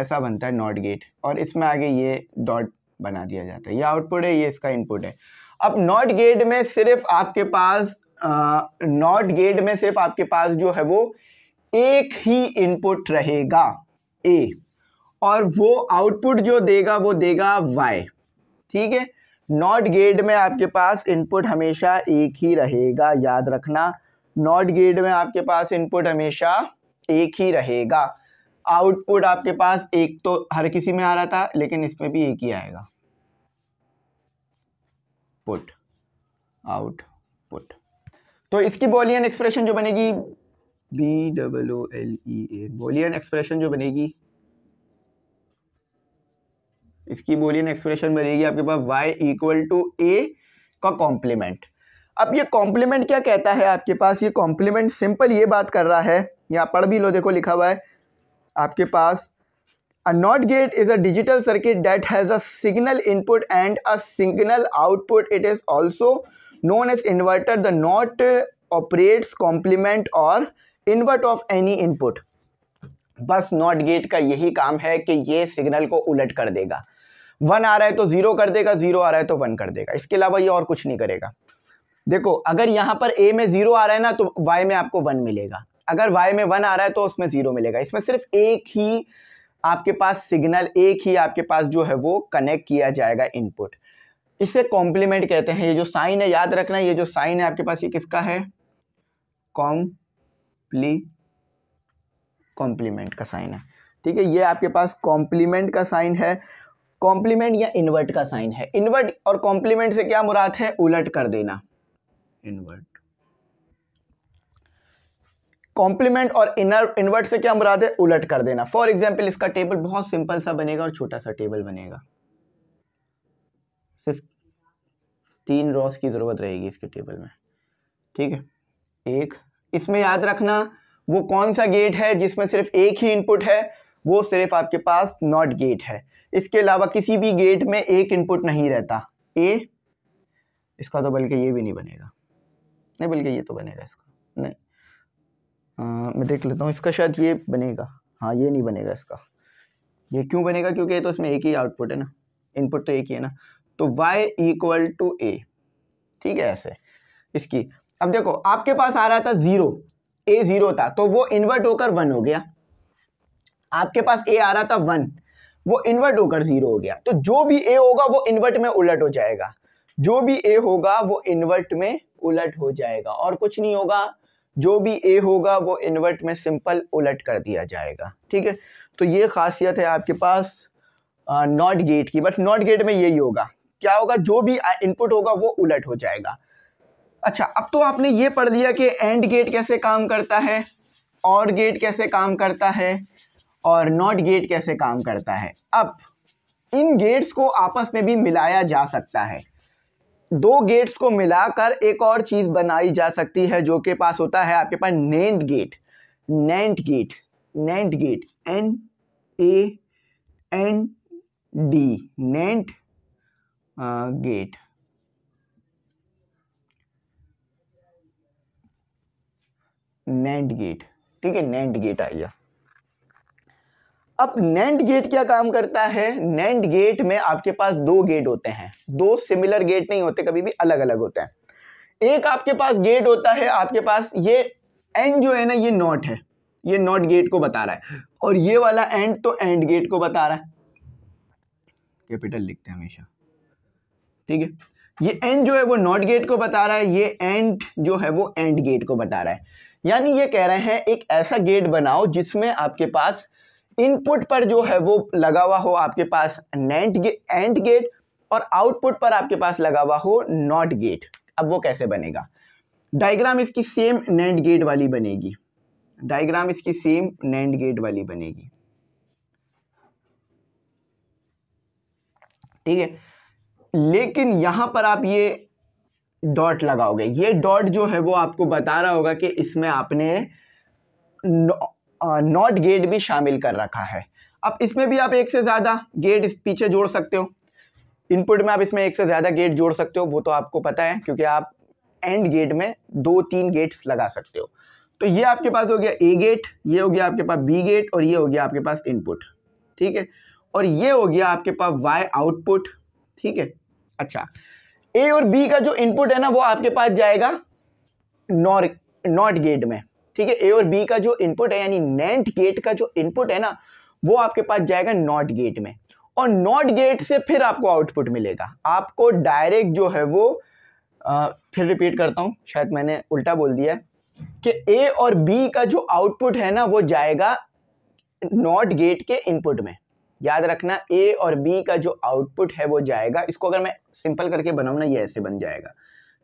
ऐसा बनता है नॉट गेट और इसमें आगे ये डॉट बना दिया जाता है ये आउटपुट है ये इसका इनपुट है अब नॉट गेट में सिर्फ आपके पास नॉट गेट में सिर्फ आपके पास जो है वो एक ही इनपुट रहेगा ए और वो आउटपुट जो देगा वो देगा वाई ठीक है नॉट गेट में आपके पास इनपुट हमेशा एक ही रहेगा याद रखना नॉट गेट में आपके पास इनपुट हमेशा एक ही रहेगा आउटपुट आपके पास एक तो हर किसी में आ रहा था लेकिन इसमें भी एक ही आएगा पुट आउटपुट तो इसकी बोलियन एक्सप्रेशन जो बनेगी B double O L E A Boolean expression जो बनेगी इसकी बोलियन एक्सप्रेशन बनेगी आपके पास y इक्वल टू ए का कॉम्प्लीमेंट अब ये कॉम्प्लीमेंट क्या कहता है आपके पास ये कॉम्प्लीमेंट सिंपल ये बात कर रहा है यहाँ पढ़ भी लो देखो लिखा हुआ है आपके पास a not gate is a digital circuit that has a signal input and a signal output it is also known as inverter the not operates complement or invert of any input बस not gate का यही काम है कि ये signal को उलट कर देगा वन आ रहा है तो ज़ीरो कर देगा ज़ीरो आ रहा है तो वन कर देगा इसके अलावा ये और कुछ नहीं करेगा देखो अगर यहां पर ए में ज़ीरो आ रहा है ना तो वाई में आपको वन मिलेगा अगर वाई में वन आ रहा है तो उसमें ज़ीरो मिलेगा इसमें सिर्फ एक ही आपके पास सिग्नल एक ही आपके पास जो है वो कनेक्ट किया जाएगा इनपुट इसे कॉम्प्लीमेंट कहते हैं ये जो साइन है याद रखना ये जो साइन है आपके पास ये किसका है कॉम सिंपली कॉम्प्लीमेंट का साइन है ठीक है ये आपके पास कॉम्प्लीमेंट का साइन है कॉम्प्लीमेंट या इन्वर्ट का साइन है इन्वर्ट और कॉम्प्लीमेंट से क्या मुराद है उलट कर देना इन्वर्ट कॉम्प्लीमेंट और इनर इन्वर्ट से क्या मुराद है उलट कर देना फॉर एग्जाम्पल इसका टेबल बहुत सिंपल सा बनेगा और छोटा सा टेबल बनेगा सिर्फ तीन रॉस की ज़रूरत रहेगी इसके टेबल में ठीक है एक इसमें याद रखना वो कौन सा गेट है जिसमें सिर्फ एक ही इनपुट है वो सिर्फ आपके पास नॉट गेट है इसके अलावा किसी भी गेट में एक इनपुट नहीं रहता ए इसका तो बल्कि ये भी नहीं बनेगा नहीं बल्कि ये तो बनेगा इसका नहीं आ, मैं देख लेता हूँ इसका शायद ये बनेगा हाँ ये नहीं बनेगा इसका ये क्यों बनेगा क्योंकि ये तो इसमें एक ही आउटपुट है ना इनपुट तो एक ही है ना तो y इक्वल टू ए ठीक है ऐसे इसकी अब देखो आपके पास आ रहा था जीरो ए जीरो था तो वो इन्वर्ट होकर वन हो गया आपके पास ए आ रहा था वन वो इन्वर्ट होकर जीरो हो गया तो जो भी ए होगा वो इन्वर्ट में उलट हो जाएगा जो भी ए होगा वो इन्वर्ट में उलट हो जाएगा और कुछ नहीं होगा जो भी ए होगा वो इन्वर्ट में सिंपल उलट कर दिया जाएगा ठीक है तो ये खासियत है आपके पास नॉट गेट की बट नॉट गेट में यही होगा क्या होगा जो भी इनपुट होगा वो उलट हो जाएगा अच्छा अब तो आपने ये पढ़ लिया कि एंड गेट कैसे काम करता है और गेट कैसे काम करता है और नॉट गेट कैसे काम करता है अब इन गेट्स को आपस में भी मिलाया जा सकता है दो गेट्स को मिलाकर एक और चीज़ बनाई जा सकती है जो के पास होता है आपके पास nand gate nand gate nand gate N A N D nand gate nand gate ठीक है नैंड गेट आ गया अब नैंड गेट क्या काम करता है नैंड गेट में आपके पास दो गेट होते हैं दो सिमिलर गेट नहीं होते कभी भी अलग अलग होते हैं एक आपके पास गेट होता है आपके पास ये एंड जो है ना ये नॉट है ये नॉट गेट को बता रहा है और ये वाला एंड तो एंड गेट को बता रहा है कैपिटल लिखते हैं हमेशा ठीक है ये एंड जो है वो नॉट गेट को बता रहा है ये एंड जो है वो एंड गेट को बता रहा है यानी ये कह रहे हैं एक ऐसा गेट बनाओ जिसमें आपके पास इनपुट पर जो है वो लगा हुआ हो आपके पास नेंट गे, एंड गेट और आउटपुट पर आपके पास लगा हुआ हो नॉट गेट अब वो कैसे बनेगा डायग्राम इसकी सेम नेंड गेट वाली बनेगी डायग्राम इसकी सेम नेंड गेट वाली बनेगी ठीक है लेकिन यहां पर आप ये डॉट लगाओगे ये डॉट जो है वो आपको बता रहा होगा कि इसमें आपने नॉट गेट भी शामिल कर रखा है अब इसमें भी आप एक से ज़्यादा गेट इस पीछे जोड़ सकते हो इनपुट में आप इसमें एक से ज़्यादा गेट जोड़ सकते हो वो तो आपको पता है क्योंकि आप एंड गेट में दो तीन गेट्स लगा सकते हो तो ये आपके पास हो गया ए गेट ये हो गया आपके पास बी गेट और ये हो गया आपके पास इनपुट ठीक है और ये हो गया आपके पास वाई आउटपुट ठीक है अच्छा ए और बी का जो इनपुट है ना वो आपके पास जाएगा नॉर नॉट गेट में ठीक है ए और बी का जो इनपुट है यानी नेंट गेट का जो इनपुट है ना वो आपके पास जाएगा नॉट गेट में और नॉट गेट से फिर आपको आउटपुट मिलेगा आपको डायरेक्ट जो है वो आ, फिर रिपीट करता हूँ शायद मैंने उल्टा बोल दिया कि ए और बी का जो आउटपुट है ना वो जाएगा नॉट गेट के इनपुट में याद रखना ए और बी का जो आउटपुट है वो जाएगा इसको अगर मैं सिंपल करके बनाऊँ ना ये ऐसे बन जाएगा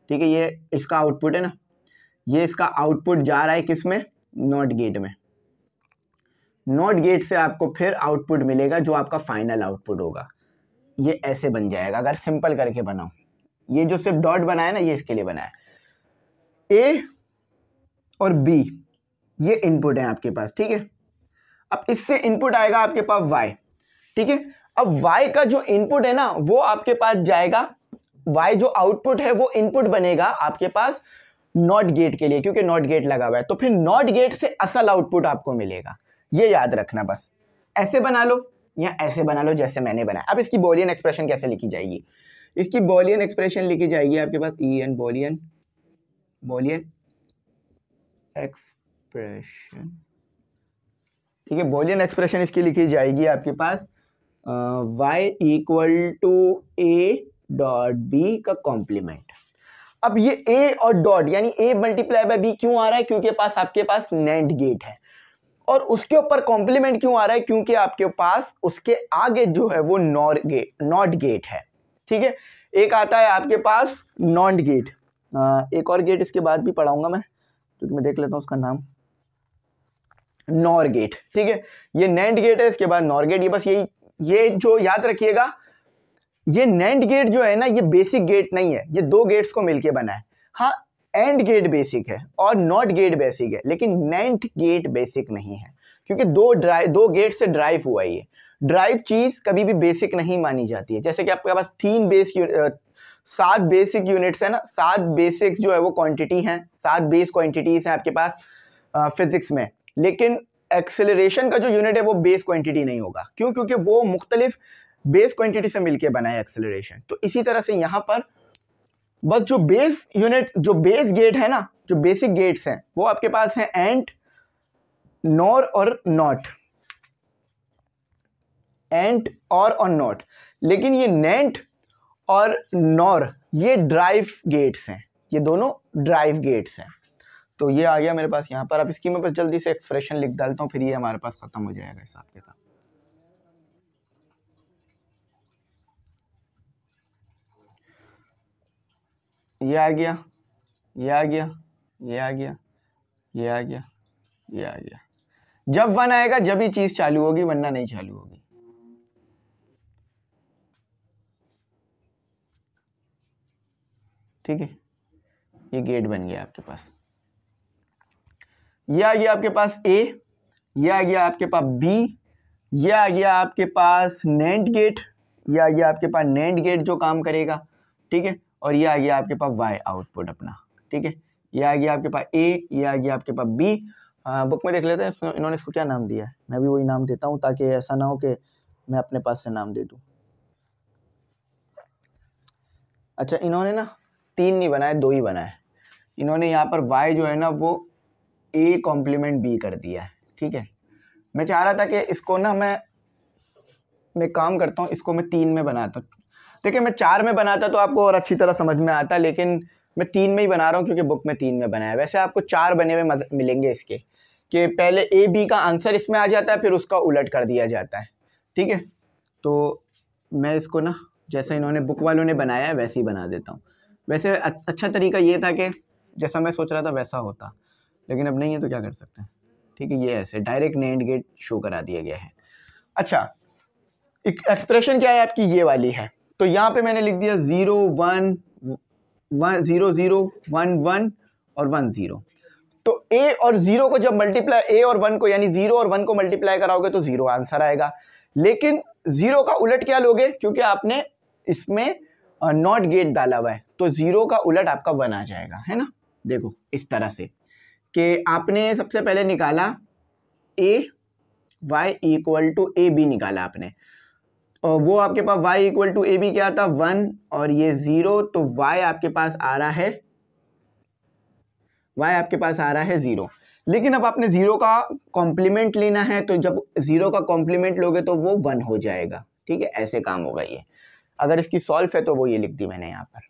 ठीक है ये इसका आउटपुट है ना ये इसका आउटपुट जा रहा है किस में नॉट गेट में नॉट गेट से आपको फिर आउटपुट मिलेगा जो आपका फाइनल आउटपुट होगा ये ऐसे बन जाएगा अगर सिंपल करके बनाऊ ये जो सिर्फ डॉट बनाया ना ये इसके लिए बनाया ए और बी ये इनपुट है आपके पास ठीक है अब इससे इनपुट आएगा आपके पास वाई ठीक है अब y का जो इनपुट है ना वो आपके पास जाएगा y जो आउटपुट है वो इनपुट बनेगा आपके पास नॉट गेट के लिए क्योंकि नॉट गेट लगा हुआ है तो फिर नॉट गेट से असल आउटपुट आपको मिलेगा ये याद रखना बस ऐसे बना लो या ऐसे बना लो जैसे मैंने बनाया अब इसकी बोलियन एक्सप्रेशन कैसे लिखी जाएगी इसकी बोलियन एक्सप्रेशन लिखी जाएगी आपके पास E N Boolean Boolean expression ठीक है बोलियन एक्सप्रेशन इसकी लिखी जाएगी आपके पास Y equal to A dot B का कॉम्प्लीमेंट अब ये ए और डॉट यानी ए मल्टीप्लाई बाय बी क्यों आ रहा है क्योंकि पास आपके पास नेंट गेट है और उसके ऊपर कॉम्प्लीमेंट क्यों आ रहा है क्योंकि आपके पास उसके आगे जो है वो नॉर गेट नॉट गेट है ठीक है एक आता है आपके पास नॉट गेट एक और गेट इसके बाद भी पढ़ाऊंगा मैं क्योंकि मैं देख लेता हूँ उसका नाम नॉर गेट ठीक है ये नैंड गेट है इसके बाद नॉर गेट ये बस यही ये जो याद रखिएगा ये नैंड गेट जो है ना ये बेसिक गेट नहीं है ये दो गेट्स को मिलके बना है हाँ एंड गेट बेसिक है और नॉट गेट बेसिक है लेकिन नैंड गेट बेसिक नहीं है क्योंकि दो ड्राइव दो गेट से ड्राइव हुआ ये ड्राइव चीज़ कभी भी बेसिक नहीं मानी जाती है जैसे कि आपके पास तीन बेस सात बेसिक यूनिट्स है ना सात बेसिक्स जो है वो क्वांटिटी हैं सात बेस क्वांटिटीज़ हैं आपके पास फिजिक्स में लेकिन एक्सेलरेशन का जो यूनिट है वो बेस क्वांटिटी नहीं होगा क्यों क्योंकि वो मुख्तलिफ बेस क्वांटिटी से मिलके बना है एक्सेलरेशन तो इसी तरह से यहां पर बस जो बेस यूनिट जो बेस गेट है ना जो बेसिक गेट्स हैं वो आपके पास हैं and nor or not and or और नॉट लेकिन ये नेंट और नॉर ये ड्राइव गेट्स हैं ये दोनों ड्राइव गेट्स हैं तो ये आ गया मेरे पास यहाँ पर अब इसकी मैं बस जल्दी से एक्सप्रेशन लिख डालता हूँ फिर ये हमारे पास ख़त्म हो जाएगा हिसाब किताब ये आ गया ये आ गया ये आ गया ये आ गया ये आ गया जब वन आएगा जब ही चीज़ चालू होगी वरना नहीं चालू होगी ठीक है ये गेट बन गया आपके पास ये आ गया आपके पास ए ये आ गया आपके पास बी ये आ गया आपके पास नेंट गेट ये आ गया आपके पास नेंट गेट जो काम करेगा ठीक है और ये आ गया आपके पास वाई आउटपुट अपना ठीक है ये आ गया आपके पास ए ये आ गया आपके पास बी बुक में देख लेते हैं इसमें इन्होंने इसको क्या नाम दिया है मैं भी वही नाम देता हूँ ताकि ऐसा ना हो कि मैं अपने पास से नाम दे दूँ अच्छा इन्होंने ना तीन नहीं बनाए दो ही बनाए इन्होंने यहाँ पर वाई जो है ना वो ए कॉम्प्लीमेंट बी कर दिया है ठीक है मैं चाह रहा था कि इसको ना मैं मैं काम करता हूँ इसको मैं तीन में बनाता हूँ देखिए मैं चार में बनाता तो आपको और अच्छी तरह समझ में आता लेकिन मैं तीन में ही बना रहा हूँ क्योंकि बुक में तीन में बनाया वैसे आपको चार बने हुए मिलेंगे इसके कि पहले ए बी का आंसर इसमें आ जाता है फिर उसका उलट कर दिया जाता है ठीक है तो मैं इसको ना जैसा इन्होंने बुक वालों ने बनाया है वैसे ही बना देता हूँ वैसे अच्छा तरीका ये था कि जैसा मैं सोच रहा था वैसा होता लेकिन अब नहीं है तो क्या कर सकते हैं ठीक है ये ऐसे डायरेक्ट नेंड गेट शो करा दिया गया है अच्छा एक एक्सप्रेशन क्या है आपकी ये वाली है तो यहाँ पे मैंने लिख दिया zero one one zero zero one one और वन ज़ीरो तो ए और ज़ीरो को जब मल्टीप्लाई ए और वन को यानी ज़ीरो और वन को मल्टीप्लाई कराओगे तो ज़ीरो आंसर आएगा लेकिन ज़ीरो का उलट क्या लोगे क्योंकि आपने इसमें नॉट गेट डाला हुआ है तो ज़ीरो का उलट आपका वन आ जाएगा है ना देखो इस तरह से कि आपने सबसे पहले निकाला A Y equal to A B निकाला आपने और वो आपके पास y equal to A B क्या था वन और ये ज़ीरो तो y आपके पास आ रहा है y आपके पास आ रहा है ज़ीरो लेकिन अब आपने ज़ीरो का कॉम्प्लीमेंट लेना है तो जब ज़ीरो का कॉम्प्लीमेंट लोगे तो वो वन हो जाएगा ठीक है ऐसे काम होगा ये अगर इसकी सॉल्व है तो वो ये लिख दी मैंने यहाँ पर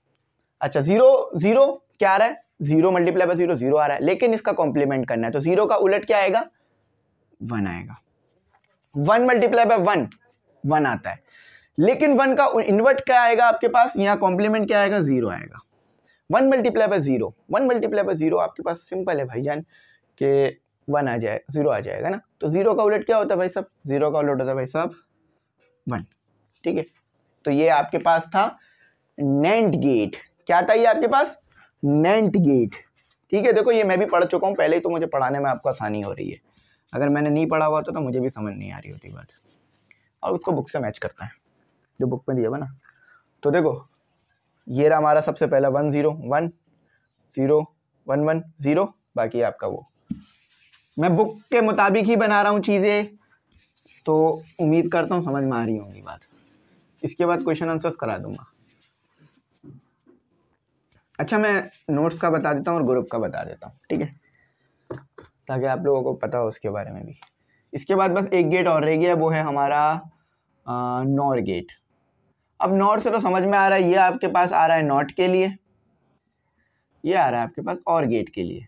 अच्छा ज़ीरो ज़ीरो क्या आ रहा है zero multiply by zero zero आ रहा है लेकिन इसका कॉम्प्लीमेंट करना है तो जीरो का उलट क्या आएगा वन आएगा one multiply by one one आता है लेकिन वन का इन्वर्ट क्या आएगा आपके पास यहाँ कॉम्प्लीमेंट क्या आएगा जीरो आएगा one multiply by zero one multiply by zero आपके पास सिंपल है भाईजान के वन आ जाए जीरो आ जाएगा ना तो जीरो का उलट क्या होता है भाई साहब जीरो का उलट होता है भाई साहब वन ठीक है तो ये आपके पास था नेंट गेट क्या था ये आपके पास नेंट गेट ठीक है देखो ये मैं भी पढ़ चुका हूँ पहले ही तो मुझे पढ़ाने में आपको आसानी हो रही है अगर मैंने नहीं पढ़ा हुआ तो, तो मुझे भी समझ नहीं आ रही होती बात और उसको बुक से मैच करता है जो बुक में दिया हुआ ना तो देखो ये रहा हमारा सबसे पहला one zero one zero one one zero बाकी आपका वो मैं बुक के मुताबिक ही बना रहा हूँ चीज़ें तो उम्मीद करता हूँ समझ में आ रही होंगी बात इसके बाद क्वेश्चन आंसर्स करा दूँगा अच्छा मैं नोट्स का बता देता हूँ और ग्रुप का बता देता हूँ ठीक है ताकि आप लोगों को पता हो उसके बारे में भी इसके बाद बस एक गेट और रह गया वो है हमारा नॉर गेट अब नॉर से तो समझ में आ रहा है ये आपके पास आ रहा है नॉट के लिए ये आ रहा है आपके पास और गेट के लिए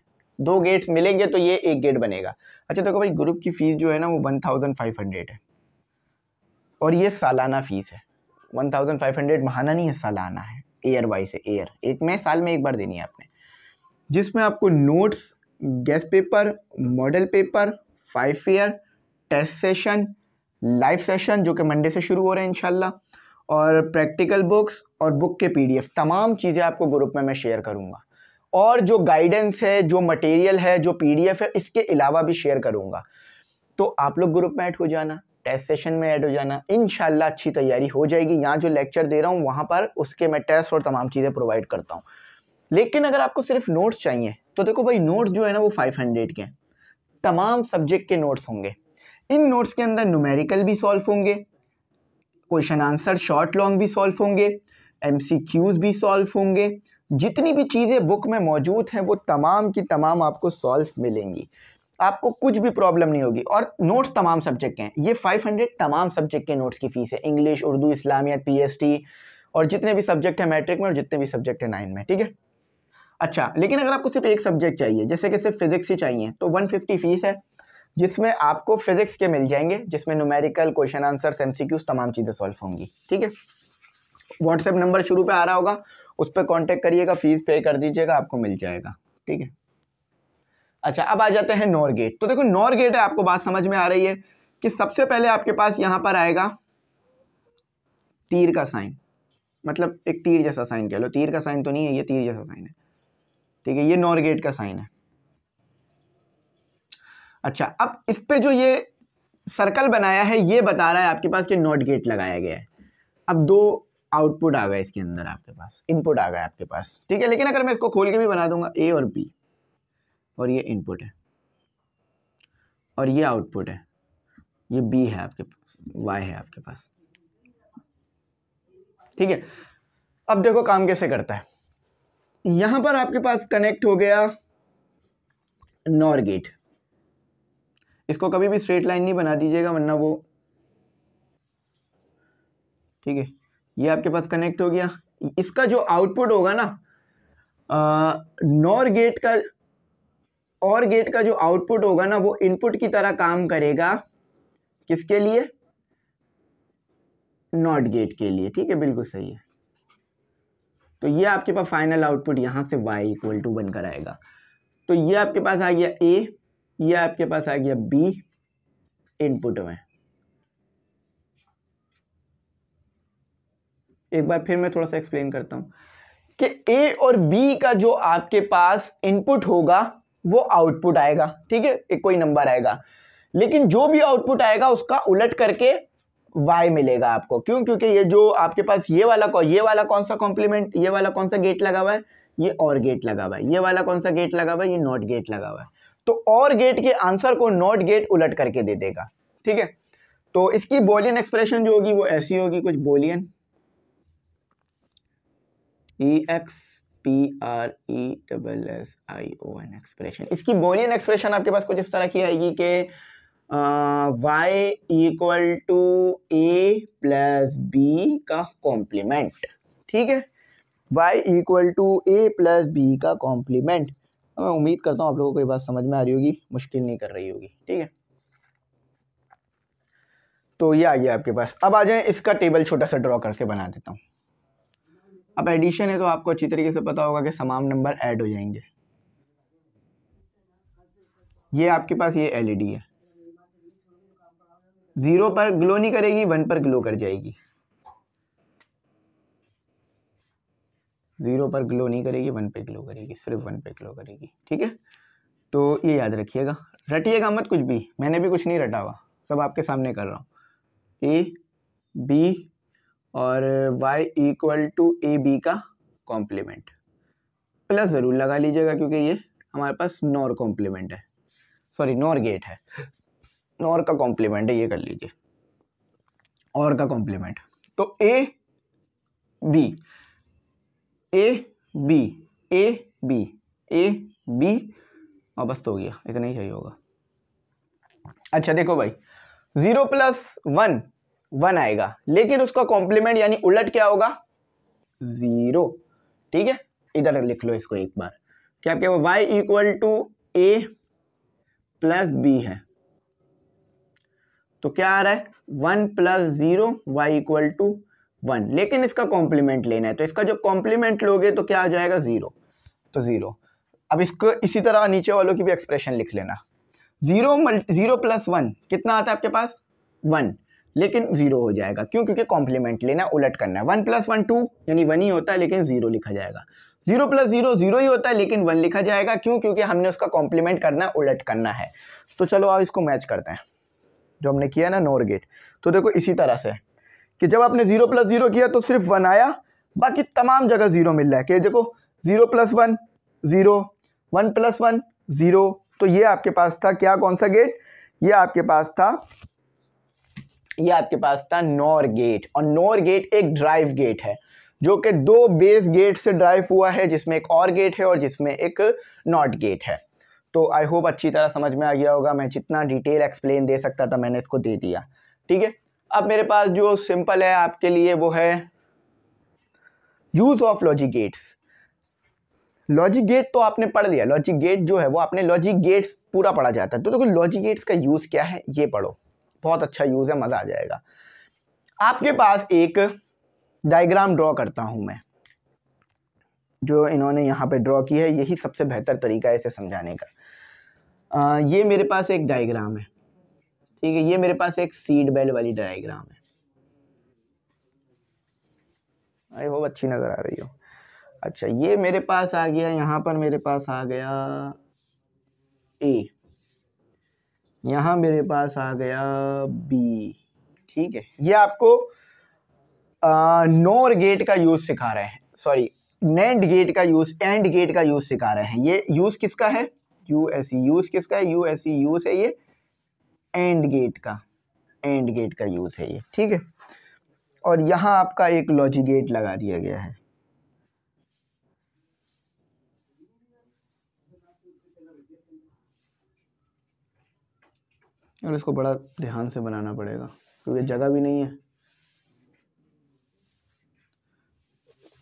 दो गेट्स मिलेंगे तो ये एक गेट बनेगा अच्छा देखो तो भाई ग्रुप की फ़ीस जो है ना वो वन थाउजेंड फाइव हंड्रेड है और ये सालाना फ़ीस है वन थाउजेंड फाइव हंड्रेड महाना नहीं है सालाना है एयर वाइज है एक में साल में एक बार देनी है आपने जिसमें आपको notes guess paper model paper five year test session live session जो कि मंडे से शुरू हो रहे हैं इंशाल्लाह और प्रैक्टिकल बुक्स और बुक के पीडीएफ तमाम चीज़ें आपको ग्रुप में मैं शेयर करूँगा और जो गाइडेंस है जो मटेरियल है जो पीडीएफ है इसके अलावा भी शेयर करूँगा तो आप लोग ग्रुप में ऐड हो जाना टेस्ट सेशन में ऐड हो जाना इन अच्छी तैयारी हो जाएगी यहाँ जो लेक्चर दे रहा हूँ वहाँ पर उसके मैं टेस्ट और तमाम चीज़ें प्रोवाइड करता हूँ लेकिन अगर आपको सिर्फ नोट्स चाहिए तो देखो भाई नोट्स जो है ना वो 500 के हैं तमाम सब्जेक्ट के नोट्स होंगे इन नोट्स के अंदर न्यूमेरिकल भी सॉल्व होंगे क्वेश्चन आंसर शॉर्ट लॉन्ग भी सॉल्व होंगे एम भी सॉल्व होंगे जितनी भी चीज़ें बुक में मौजूद हैं वो तमाम की तमाम आपको सॉल्व मिलेंगी आपको कुछ भी प्रॉब्लम नहीं होगी और नोट्स तमाम सब्जेक्ट के हैं ये 500 तमाम सब्जेक्ट के नोट्स की फ़ीस है इंग्लिश उर्दू इस्लामियत पीएसटी और जितने भी सब्जेक्ट है मैट्रिक में और जितने भी सब्जेक्ट है नाइन में ठीक है अच्छा लेकिन अगर आपको सिर्फ एक सब्जेक्ट चाहिए जैसे कि सिर्फ फिजिक्स ही चाहिए तो वन फ़ीस है जिसमें आपको फिजिक्स के मिल जाएंगे जिसमें न्यूमेरिकल क्वेश्चन आंसर एम तमाम चीज़ें सॉल्व होंगी ठीक है व्हाट्सएप नंबर शुरू पे आ रहा होगा उस पर कॉन्टेक्ट करिएगा फीस पे कर दीजिएगा आपको मिल जाएगा ठीक है अच्छा अब आ जाते हैं नॉर गेट तो देखो नॉर गेट है आपको बात समझ में आ रही है कि सबसे पहले आपके पास यहां पर आएगा तीर का साइन मतलब एक तीर जैसा साइन कह लो तीर का साइन तो नहीं है ये तीर जैसा साइन है ठीक है ये नॉर गेट का साइन है अच्छा अब इस पर जो ये सर्कल बनाया है ये बता रहा है आपके पास कि नॉट गेट लगाया गया है अब दो आउटपुट आ गए इसके अंदर आपके पास इनपुट आ गया आपके पास ठीक है लेकिन अगर मैं इसको खोल के भी बना दूंगा ए और बी और ये इनपुट है और ये आउटपुट है ये बी है आपके पास वाई है आपके पास ठीक है अब देखो काम कैसे करता है यहां पर आपके पास कनेक्ट हो गया नॉर गेट इसको कभी भी स्ट्रेट लाइन नहीं बना दीजिएगा वरना वो ठीक है ये आपके पास कनेक्ट हो गया इसका जो आउटपुट होगा ना नॉर गेट का और गेट का जो आउटपुट होगा ना वो इनपुट की तरह काम करेगा किसके लिए नॉट गेट के लिए ठीक है बिल्कुल सही है तो ये आपके पास फाइनल आउटपुट यहां से y इक्वल टू बनकर आएगा तो ये आपके पास आ गया a ये आपके पास आ गया b इनपुट में एक बार फिर मैं थोड़ा सा एक्सप्लेन करता हूं कि a और b का जो आपके पास इनपुट होगा वो आउटपुट आएगा ठीक है कोई नंबर आएगा लेकिन जो भी आउटपुट आएगा उसका उलट करके वाई मिलेगा आपको क्यों क्योंकि ये जो आपके पास ये वाला ये वाला कौन सा कॉम्प्लीमेंट ये वाला कौन सा गेट लगा हुआ है ये और गेट लगा हुआ है ये वाला कौन सा गेट लगा हुआ है ये नॉट गेट लगा हुआ है तो और गेट के आंसर को नॉट गेट उलट करके दे देगा ठीक है तो इसकी बोलियन एक्सप्रेशन जो होगी वो ऐसी होगी कुछ Boolean E X T R E double S I O N expression इसकी बोलियन एक्सप्रेशन आपके पास कुछ इस तरह की आएगी कि y equal to A plus B का कॉम्प्लीमेंट ठीक है y equal to A plus B का कॉम्प्लीमेंट मैं उम्मीद करता हूँ आप लोगों को ये बात समझ में आ रही होगी मुश्किल नहीं कर रही होगी ठीक है तो ये आ गया आपके पास अब आ जाए इसका टेबल छोटा सा ड्रॉ करके बना देता हूँ अब एडिशन है तो आपको अच्छी तरीके से पता होगा कि तमाम नंबर ऐड हो जाएंगे ये आपके पास ये एलईडी है ज़ीरो पर ग्लो नहीं करेगी वन पर ग्लो कर जाएगी ज़ीरो पर ग्लो नहीं करेगी वन पे ग्लो करेगी सिर्फ वन पे ग्लो करेगी ठीक है तो ये याद रखिएगा रटिएगा मत कुछ भी मैंने भी कुछ नहीं रटा हुआ सब आपके सामने कर रहा हूँ ए बी और y equal to A B का कॉम्प्लीमेंट प्लस ज़रूर लगा लीजिएगा क्योंकि ये हमारे पास नॉर कॉम्प्लीमेंट है सॉरी नॉर गेट है नॉर का कॉम्प्लीमेंट है ये कर लीजिए और का कॉम्प्लीमेंट तो A B A B A B A B और बस तो हो गया इतना ही चाहिए होगा अच्छा देखो भाई ज़ीरो प्लस वन वन आएगा लेकिन उसका कॉम्प्लीमेंट यानी उलट क्या होगा ज़ीरो ठीक है इधर लिख लो इसको एक बार क्या क्या Y equal to A plus B है तो क्या आ रहा है one plus zero Y equal to one लेकिन इसका कॉम्प्लीमेंट लेना है तो इसका जब कॉम्प्लीमेंट लोगे तो क्या आ जाएगा ज़ीरो तो ज़ीरो अब इसको इसी तरह नीचे वालों की भी एक्सप्रेशन लिख लेना zero multi zero plus one कितना आता है आपके पास वन लेकिन जीरो हो जाएगा क्यों क्योंकि कॉम्प्लीमेंट लेना उलट करना है वन प्लस वन टू यानी वन ही होता है लेकिन जीरो लिखा जाएगा जीरो प्लस जीरो जीरो ही होता है लेकिन वन लिखा जाएगा क्यों क्योंकि हमने उसका कॉम्प्लीमेंट करना है उलट करना है तो चलो आप इसको मैच करते हैं जो हमने किया ना नोर गेट तो देखो इसी तरह से कि जब आपने जीरो प्लस जीरो किया तो सिर्फ वन आया बाकी तमाम जगह जीरो मिल रहा है कि देखो zero plus one zero one plus one zero तो ये आपके पास था क्या कौन सा गेट ये आपके पास था ये आपके पास था नॉर गेट और नॉर गेट एक ड्राइव गेट है जो कि दो बेस गेट से ड्राइव हुआ है जिसमें एक और गेट है और जिसमें एक नॉट गेट है तो आई होप अच्छी तरह समझ में आ गया होगा मैं जितना डिटेल एक्सप्लेन दे सकता था मैंने इसको दे दिया ठीक है अब मेरे पास जो सिंपल है आपके लिए वो है use of logic gates logic gate तो आपने पढ़ लिया लॉजिक गेट जो है वो आपने लॉजिक गेट्स पूरा पढ़ा जाता है तो देखो तो लॉजिक गेट्स का यूज़ क्या है ये पढ़ो बहुत अच्छा यूज़ है मज़ा आ जाएगा आपके पास एक डायग्राम ड्रॉ करता हूँ मैं जो इन्होंने यहाँ पे ड्रॉ की है यही सबसे बेहतर तरीका है इसे समझाने का आ, ये मेरे पास एक डायग्राम है ठीक है ये मेरे पास एक सीड बेल वाली डायग्राम है आई होप अच्छी नज़र आ रही हो अच्छा ये मेरे पास आ गया यहाँ पर मेरे पास आ गया ए यहाँ मेरे पास आ गया बी ठीक है ये आपको नोर गेट का यूज़ सिखा रहे हैं सॉरी नैंड गेट का यूज़ एंड गेट का यूज़ सिखा रहे हैं ये यूज़ किसका है यू एस यूज़ किसका है यू एस यूज़ है ये एंड गेट का एंड गेट का यूज़ है ये ठीक है और यहाँ आपका एक लॉजिक गेट लगा दिया गया है और इसको बड़ा ध्यान से बनाना पड़ेगा क्योंकि जगह भी नहीं है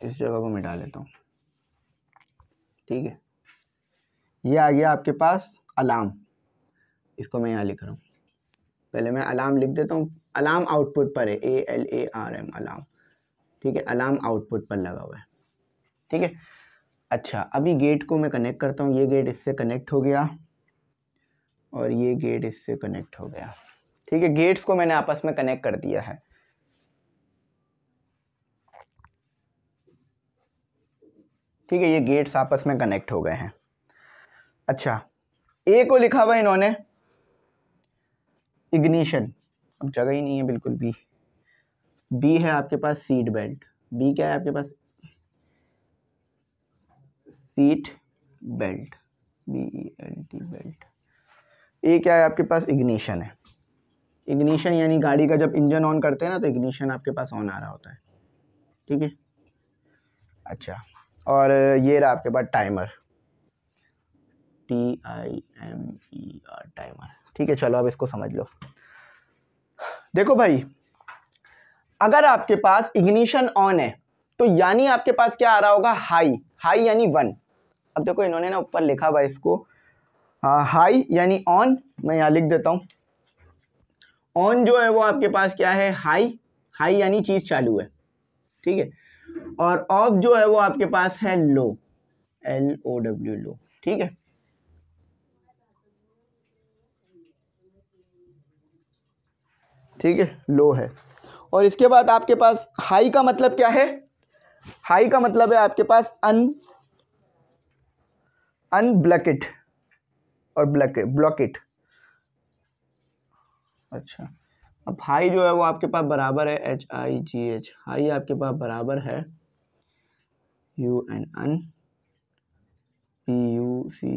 इस जगह को मिटा लेता हूँ ठीक है ये आ गया आपके पास अलार्म इसको मैं यहाँ लिख रहा हूँ पहले मैं अलार्म लिख देता हूँ अलार्म आउटपुट पर है A L A R M alarm ठीक है अलार्म आउटपुट पर लगा हुआ है ठीक है अच्छा अभी गेट को मैं कनेक्ट करता हूँ ये गेट इससे कनेक्ट हो गया और ये गेट इससे कनेक्ट हो गया ठीक है गेट्स को मैंने आपस में कनेक्ट कर दिया है ठीक है ये गेट्स आपस में कनेक्ट हो गए हैं अच्छा ए को लिखा हुआ इन्होंने इग्निशन अब जगह ही नहीं है बिल्कुल बी बी है आपके पास सीट बेल्ट बी क्या है आपके पास seat belt B L T belt A क्या है आपके पास इग्निशन है इग्निशन यानी गाड़ी का जब इंजन ऑन करते हैं ना तो इग्निशन आपके पास ऑन आ रहा होता है ठीक है अच्छा और ये रहा आपके पास timer T I M E R timer ठीक है चलो अब इसको समझ लो देखो भाई अगर आपके पास इग्निशन ऑन है तो यानी आपके पास क्या आ रहा होगा हाई हाई यानी वन अब देखो इन्होंने ना ऊपर लिखा हुआ इसको हाई यानी ऑन मैं यहाँ लिख देता हूँ ऑन जो है वो आपके पास क्या है हाई हाई यानी चीज़ चालू है ठीक है और ऑफ जो है वो आपके पास है लो एल ओ डब्ल्यू लो ठीक है ठीक है लो है और इसके बाद आपके पास हाई का मतलब क्या है हाई का मतलब है आपके पास अन अनब्लकेट और ब्लैक ब्लॉक इट अच्छा अब हाई जो है वो आपके पास बराबर है H I G H high आपके पास बराबर है U N N P U C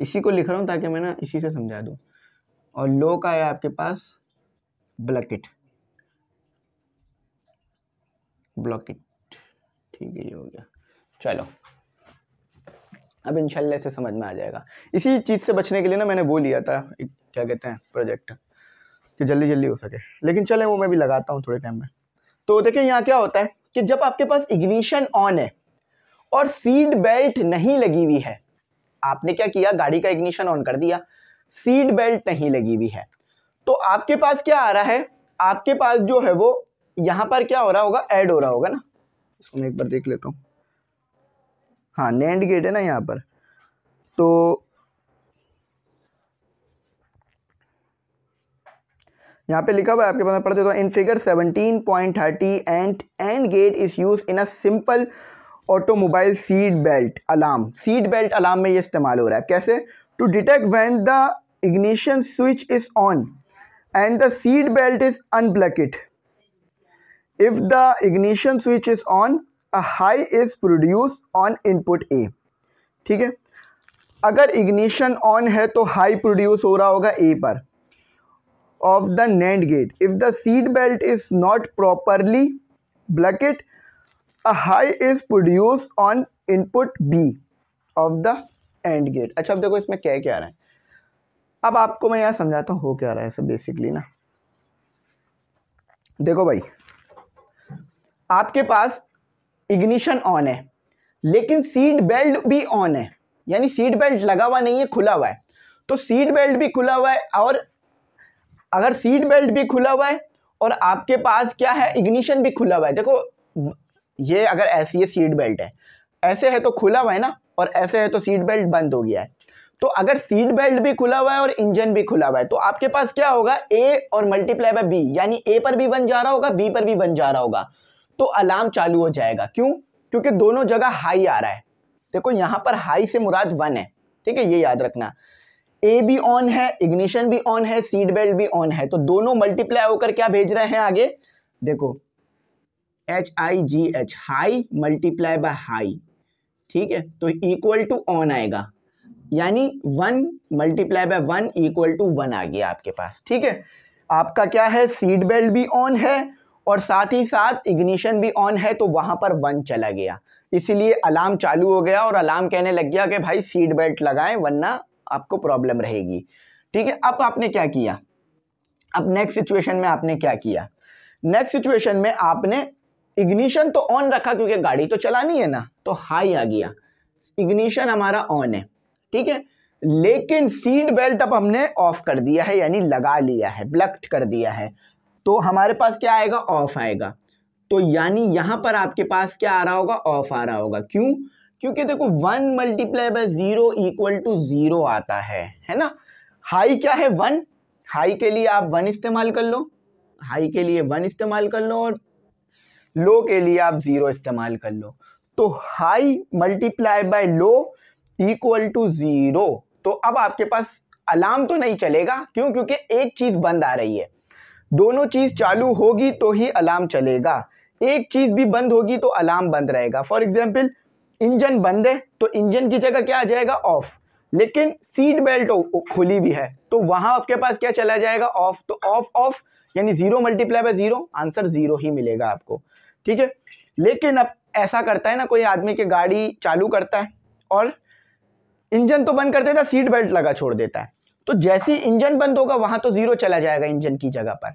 इसी को लिख रहा हूँ ताकि मैं ना इसी से समझा दूँ और लो का है आपके पास ब्लॉकेट ब्लॉकेट ठीक है ये हो गया चलो अब इंशाल्लाह से समझ में आ जाएगा इसी चीज़ से बचने के लिए ना मैंने वो लिया था क्या कहते हैं प्रोजेक्ट कि जल्दी जल्दी हो सके लेकिन चले वो मैं भी लगाता हूँ थोड़े टाइम में तो देखिए यहाँ क्या होता है कि जब आपके पास इग्निशन ऑन है और सीट बेल्ट नहीं लगी हुई है आपने क्या किया गाड़ी का इग्निशन ऑन कर दिया सीट बेल्ट नहीं लगी हुई है तो आपके पास क्या आ रहा है आपके पास जो है वो यहाँ पर क्या हो रहा होगा ऐड हो रहा होगा ना इसको मैं एक बार देख लेता हूँ हाँ नैंड गेट है ना यहाँ पर तो यहाँ पे लिखा हुआ है आपके पास पढ़ देता हूँ in figure 17.30 and and gate is use in a simple automobile seat belt alarm seat belt alarm में ये इस्तेमाल हो रहा है कैसे to detect when the ignition switch is on and the seat belt is unbuckled if the ignition switch is on a high is produce on input A ठीक है अगर इग्निशन ऑन है तो हाई प्रोड्यूस हो रहा होगा A पर of the NAND gate if the seat belt is not properly buckled a high is produce on input B of the AND gate अच्छा अब देखो इसमें क्या क्या रहा है अब आपको मैं यहां समझाता हूं हो क्या रहा है सब बेसिकली ना देखो भाई आपके पास इग्निशन ऑन है लेकिन सीट बेल्ट भी ऑन है यानी सीट बेल्ट लगा हुआ नहीं है खुला हुआ है तो सीट बेल्ट भी खुला हुआ है और अगर सीट बेल्ट भी खुला हुआ है और आपके पास क्या है इग्निशन भी खुला हुआ है देखो ये अगर ऐसी है सीट बेल्ट है ऐसे है तो खुला हुआ है ना और ऐसे है तो सीट बेल्ट बंद हो गया है तो अगर सीट बेल्ट भी खुला हुआ है और इंजन भी खुला हुआ है तो आपके पास क्या होगा ए और मल्टीप्लाई बाय बी यानी ए पर भी बन जा रहा होगा बी पर भी बन जा रहा होगा तो अलार्म चालू हो जाएगा क्यों क्योंकि दोनों जगह हाई आ रहा है देखो यहाँ पर हाई से मुराद वन है ठीक है ये याद रखना ए भी ऑन है इग्निशन भी ऑन है सीट बेल्ट भी ऑन है तो दोनों मल्टीप्लाई होकर क्या भेज रहे हैं आगे देखो H I G H high multiply by high ठीक है तो इक्वल टू ऑन आएगा यानी one multiply by one equal to one आ गया आपके पास ठीक है आपका क्या है सीट बेल्ट भी ऑन है और साथ ही साथ इग्निशन भी ऑन है तो वहाँ पर वन चला गया इसीलिए अलार्म चालू हो गया और अलार्म कहने लग गया कि भाई सीट बेल्ट लगाएं वरना आपको प्रॉब्लम रहेगी ठीक है अब आपने क्या किया अब नेक्स्ट सिचुएशन में आपने क्या किया नेक्स्ट सिचुएशन में आपने इग्निशन तो ऑन रखा क्योंकि गाड़ी तो चलानी है ना तो हाई आ गया इग्निशन हमारा ऑन है ठीक है लेकिन सीट बेल्ट अब हमने ऑफ कर दिया है यानी लगा लिया है ब्लक्ट कर दिया है तो हमारे पास क्या आएगा ऑफ आएगा तो यानी यहां पर आपके पास क्या आ रहा होगा ऑफ आ रहा होगा क्यों क्योंकि देखो one multiply by zero equal to zero आता है है ना हाई क्या है वन हाई के लिए आप वन इस्तेमाल कर लो हाई के लिए वन इस्तेमाल कर लो और लो के लिए आप ज़ीरो इस्तेमाल कर लो तो high multiply by low equal to zero तो अब आपके पास अलार्म तो नहीं चलेगा क्यों क्योंकि एक चीज़ बंद आ रही है दोनों चीज़ चालू होगी तो ही अलार्म चलेगा एक चीज़ भी बंद होगी तो अलार्म बंद रहेगा फॉर एग्जाम्पल इंजन बंद है तो इंजन की जगह क्या आ जाएगा ऑफ लेकिन सीट बेल्ट खुली भी है तो वहाँ आपके पास क्या चला जाएगा ऑफ तो ऑफ ऑफ यानी zero multiply by zero answer zero ही मिलेगा आपको ठीक है लेकिन अब ऐसा करता है ना कोई आदमी की गाड़ी चालू करता है और इंजन तो बंद कर देता है सीट बेल्ट लगा छोड़ देता है तो जैसे ही इंजन बंद होगा वहां तो जीरो चला जाएगा इंजन की जगह पर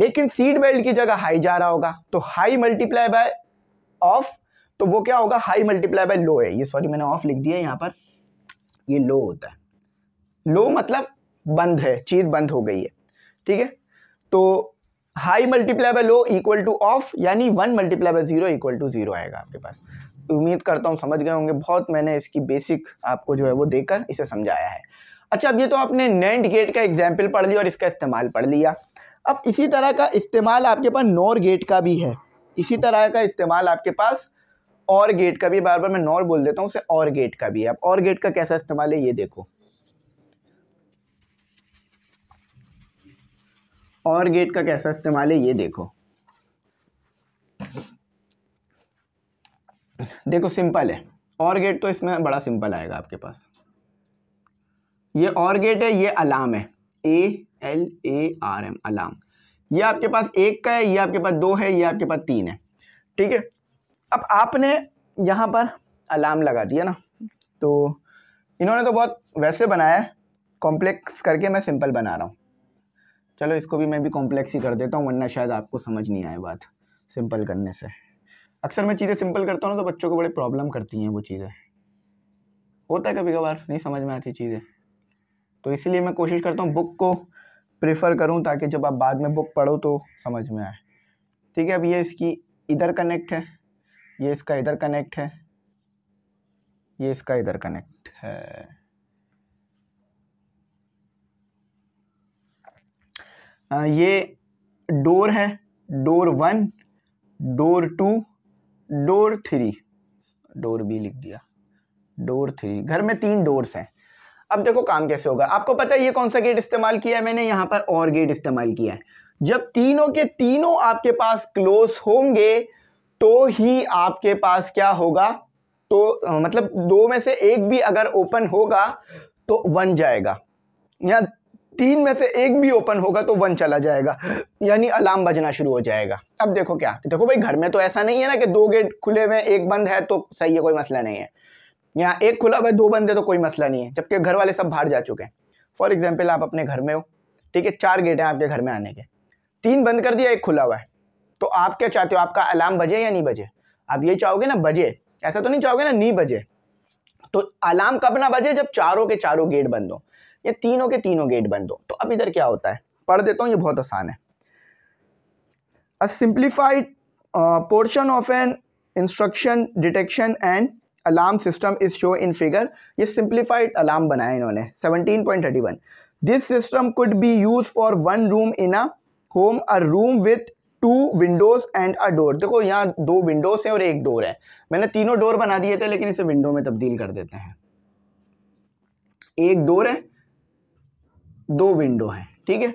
लेकिन सीट बेल्ट की जगह हाई जा रहा होगा तो हाई मल्टीप्लाई बाय ऑफ तो वो क्या होगा हाई मल्टीप्लाई बाय लो है ये सॉरी मैंने ऑफ लिख दिया यहां पर ये लो होता है लो मतलब बंद है चीज बंद हो गई है ठीक है तो high multiply by low equal to off यानी one multiply by zero equal to zero आएगा आपके पास उम्मीद करता हूँ समझ गए होंगे बहुत मैंने इसकी बेसिक आपको जो है वो देकर इसे समझाया है अच्छा अब ये तो आपने नैंड गेट का एग्जाम्पल पढ़ लिया और इसका इस्तेमाल पढ़ लिया अब इसी तरह का इस्तेमाल आपके पास नोर गेट का भी है इसी तरह का इस्तेमाल आपके पास और गेट का भी बार बार मैं नॉर बोल देता हूँ उसे और गेट का भी है अब और गेट का कैसा इस्तेमाल है ये देखो और गेट का कैसा इस्तेमाल है ये देखो देखो सिंपल है और गेट तो इसमें बड़ा सिंपल आएगा आपके पास ये और गेट है ये अलार्म है A L A R M alarm ये आपके पास एक का है ये आपके पास दो है ये आपके पास तीन है ठीक है अब आपने यहाँ पर अलार्म लगा दिया ना तो इन्होंने तो बहुत वैसे बनाया है कॉम्प्लेक्स करके मैं सिंपल बना रहा हूँ चलो इसको भी मैं भी कॉम्प्लेक्स ही कर देता हूँ वरना शायद आपको समझ नहीं आए बात सिंपल करने से अक्सर मैं चीज़ें सिंपल करता हूँ ना तो बच्चों को बड़े प्रॉब्लम करती हैं वो चीज़ें होता है कभी कभार नहीं समझ में आती चीज़ें तो इसीलिए मैं कोशिश करता हूँ बुक को प्रेफर करूँ ताकि जब आप बाद में बुक पढ़ो तो समझ में आए ठीक है अब ये इसकी इधर कनेक्ट है ये इसका इधर कनेक्ट है ये इसका इधर कनेक्ट है ये डोर है door one door two door three door भी लिख दिया डोर थ्री घर में तीन डोर्स हैं अब देखो काम कैसे होगा आपको पता है ये कौन सा गेट इस्तेमाल किया है मैंने यहाँ पर और गेट इस्तेमाल किया है जब तीनों के तीनों आपके पास क्लोज होंगे तो ही आपके पास क्या होगा तो मतलब दो में से एक भी अगर ओपन होगा तो वन जाएगा या तीन में से एक भी ओपन होगा तो वन चला जाएगा यानी अलार्म बजना शुरू हो जाएगा अब देखो क्या देखो भाई घर में तो ऐसा नहीं है ना कि दो गेट खुले हुए एक बंद है तो सही है कोई मसला नहीं है यहाँ एक खुला हुआ है दो बंद है तो कोई मसला नहीं है जबकि घर वाले सब बाहर जा चुके हैं फॉर एग्जाम्पल आप अपने घर में हो ठीक है चार गेट हैं आपके घर में आने के तीन बंद कर दिया एक खुला हुआ है तो आप क्या चाहते हो आपका अलार्म बजे या नहीं बजे आप ये चाहोगे ना बजे ऐसा तो नहीं चाहोगे ना नहीं बजे तो अलार्म कब ना बजे जब चारों के चारों गेट बंद हो या तीनों के तीनों गेट बंद हो तो अब इधर क्या होता है पढ़ देता हूँ ये बहुत आसान है a simplified portion of an instruction detection and alarm system is show in figure ये सिंप्लीफाइड अलार्म बनाया इन्होंने 17.31 this system could be use for one room in a home a room with two windows and a door देखो यहाँ दो Windows हैं और एक door है मैंने तीनों डोर बना दिए थे लेकिन इसे विंडो में तब्दील कर देते हैं एक डोर है दो विंडो है ठीक है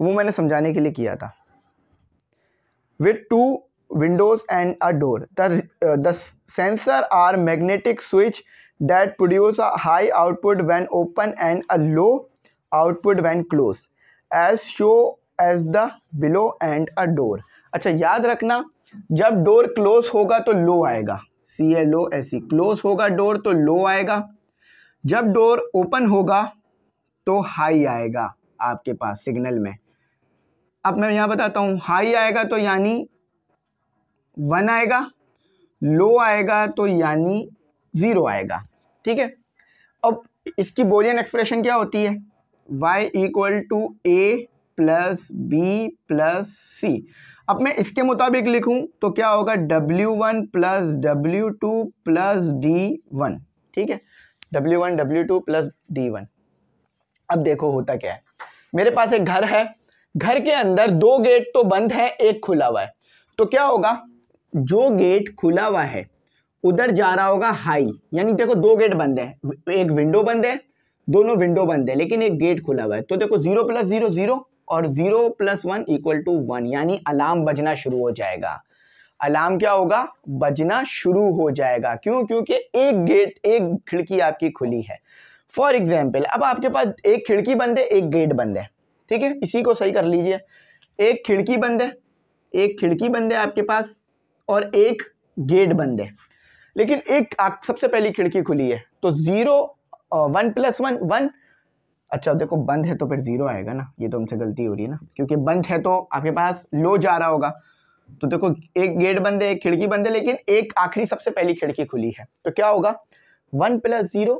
वो मैंने समझाने के लिए किया था with two windows and a door the, uh, the sensor are magnetic switch that produce a high output when open and a low output when closed as show as the below and a door acha yaad rakhna jab door close hoga to low aayega c l o s e close hoga door to low aayega जब door open होगा तो high आएगा आपके पास signal में अब मैं यहाँ बताता हूँ हाई आएगा तो यानी वन आएगा लो आएगा तो यानी ज़ीरो आएगा ठीक है अब इसकी बोलियन एक्सप्रेशन क्या होती है y equal to A plus B plus C अब मैं इसके मुताबिक लिखूं तो क्या होगा w1 one plus W two plus D one ठीक है w1 w2 W two plus D one अब देखो होता क्या है मेरे पास एक घर है घर के अंदर दो गेट तो बंद है एक खुला हुआ है तो क्या होगा जो गेट खुला हुआ है उधर जा रहा होगा हाई यानी देखो दो गेट बंद है एक विंडो बंद है दोनों विंडो बंद है लेकिन एक गेट खुला हुआ है तो देखो जीरो प्लस जीरो जीरो और zero plus one equal to one यानी अलार्म बजना शुरू हो जाएगा अलार्म क्या होगा बजना शुरू हो जाएगा क्यों क्योंकि एक गेट एक खिड़की आपकी खुली है फॉर एग्जाम्पल अब आपके पास एक खिड़की बंद है एक गेट बंद है ठीक है इसी को सही कर लीजिए एक खिड़की बंद है एक खिड़की बंद है आपके पास और एक गेट बंद है लेकिन एक सबसे पहली खिड़की खुली है तो zero one plus one one अच्छा देखो बंद है तो फिर ज़ीरो आएगा ना ये तो हमसे गलती हो रही है ना क्योंकि बंद है तो आपके पास लो जा रहा होगा तो देखो एक गेट बंद है एक खिड़की बंद है लेकिन एक आखिरी सबसे पहली खिड़की खुली है तो क्या होगा one plus zero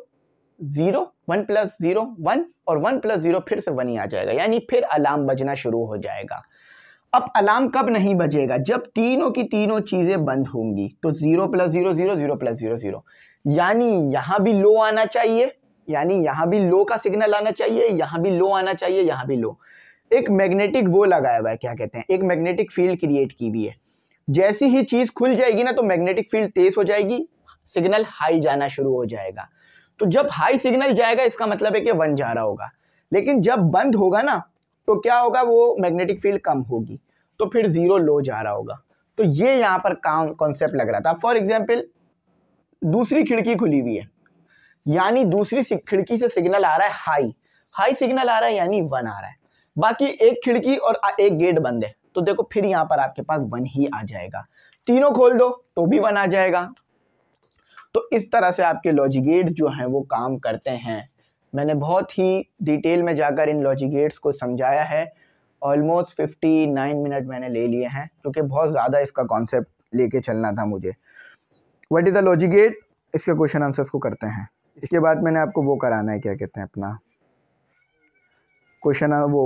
zero one plus zero one और वन प्लस ज़ीरो फिर से वन ही आ जाएगा यानी फिर अलार्म बजना शुरू हो जाएगा अब अलार्म कब नहीं बजेगा जब तीनों की तीनों चीज़ें बंद होंगी तो zero plus zero zero zero plus zero zero यानी यहां भी लो आना चाहिए यानी यहां भी लो का सिग्नल आना चाहिए यहां भी लो आना चाहिए यहां भी लो एक मैग्नेटिक वो लगाया हुआ है क्या कहते हैं एक मैग्नेटिक फील्ड क्रिएट की भी है जैसी ही चीज़ खुल जाएगी ना तो मैग्नेटिक फील्ड तेज हो जाएगी सिग्नल हाई जाना शुरू हो जाएगा तो जब हाई सिग्नल जाएगा इसका मतलब है कि वन जा रहा होगा लेकिन जब बंद होगा ना तो क्या होगा वो मैग्नेटिक फील्ड कम होगी तो फिर ज़ीरो लो जा रहा होगा तो ये यहाँ पर काम कॉन्सेप्ट लग रहा था फॉर एग्जाम्पल दूसरी खिड़की खुली हुई है यानी दूसरी खिड़की से सिग्नल आ रहा है हाई हाई सिग्नल आ रहा है यानी वन आ रहा है बाकी एक खिड़की और एक गेट बंद है तो देखो फिर यहाँ पर आपके पास वन ही आ जाएगा तीनों खोल दो तो भी वन आ जाएगा तो इस तरह से आपके लॉजिगेट जो हैं वो काम करते हैं मैंने बहुत ही डिटेल में जाकर इन गेट्स को समझाया है ऑलमोस्ट फिफ्टी नाइन मिनट मैंने ले लिए हैं क्योंकि बहुत ज़्यादा इसका कॉन्सेप्ट लेके चलना था मुझे what is the logic gate इसके क्वेश्चन आंसर्स को करते हैं इसके बाद मैंने आपको वो कराना है क्या कहते हैं अपना क्वेश्चन वो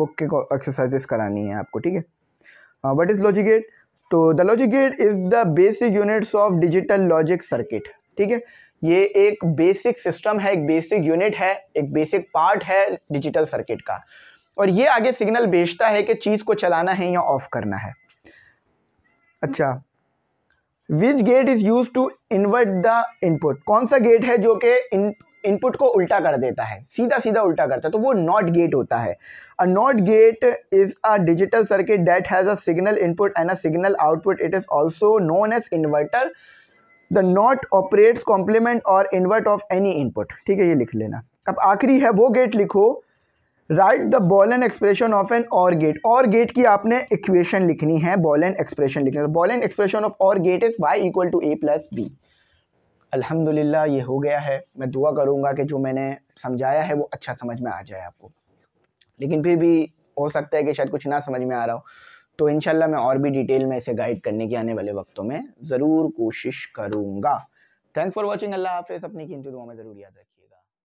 बुक के एक्सरसाइजेस करानी है आपको ठीक है वट इज़ गेट तो the logic gate is the basic units of digital logic circuit ठीक है ये एक बेसिक सिस्टम है एक बेसिक यूनिट है एक बेसिक पार्ट है डिजिटल सर्किट का और ये आगे सिग्नल भेजता है कि चीज़ को चलाना है या ऑफ करना है अच्छा which gate is use to invert the input कौन सा गेट है जो कि इनपुट को उल्टा कर देता है सीधा सीधा उल्टा करता है तो वो नॉट गेट होता है a not gate is a digital circuit that has a signal input and a signal output it is also known as inverter the not operates complement और इन्वर्ट ऑफ एनी इनपुट ठीक है ये लिख लेना अब आखिरी है वो गेट लिखो write the Boolean expression of an OR gate OR gate की आपने इक्वेशन लिखनी है बॉलन एक्सप्रेशन लिखनी है तो Boolean expression of OR gate is Y equal to A plus B अल्हम्दुलिल्लाह ये हो गया है मैं दुआ करूँगा कि जो मैंने समझाया है वो अच्छा समझ में आ जाए आपको लेकिन फिर भी हो सकता है कि शायद कुछ ना समझ में आ रहा हो तो इन मैं और भी डिटेल में इसे गाइड करने की आने वाले वक्तों में ज़रूर कोशिश करूँगा थैंक्स फॉर वॉचिंग अल्लाह हाफिज़ अपनी कीमती दुआ में ज़रूर याद रखें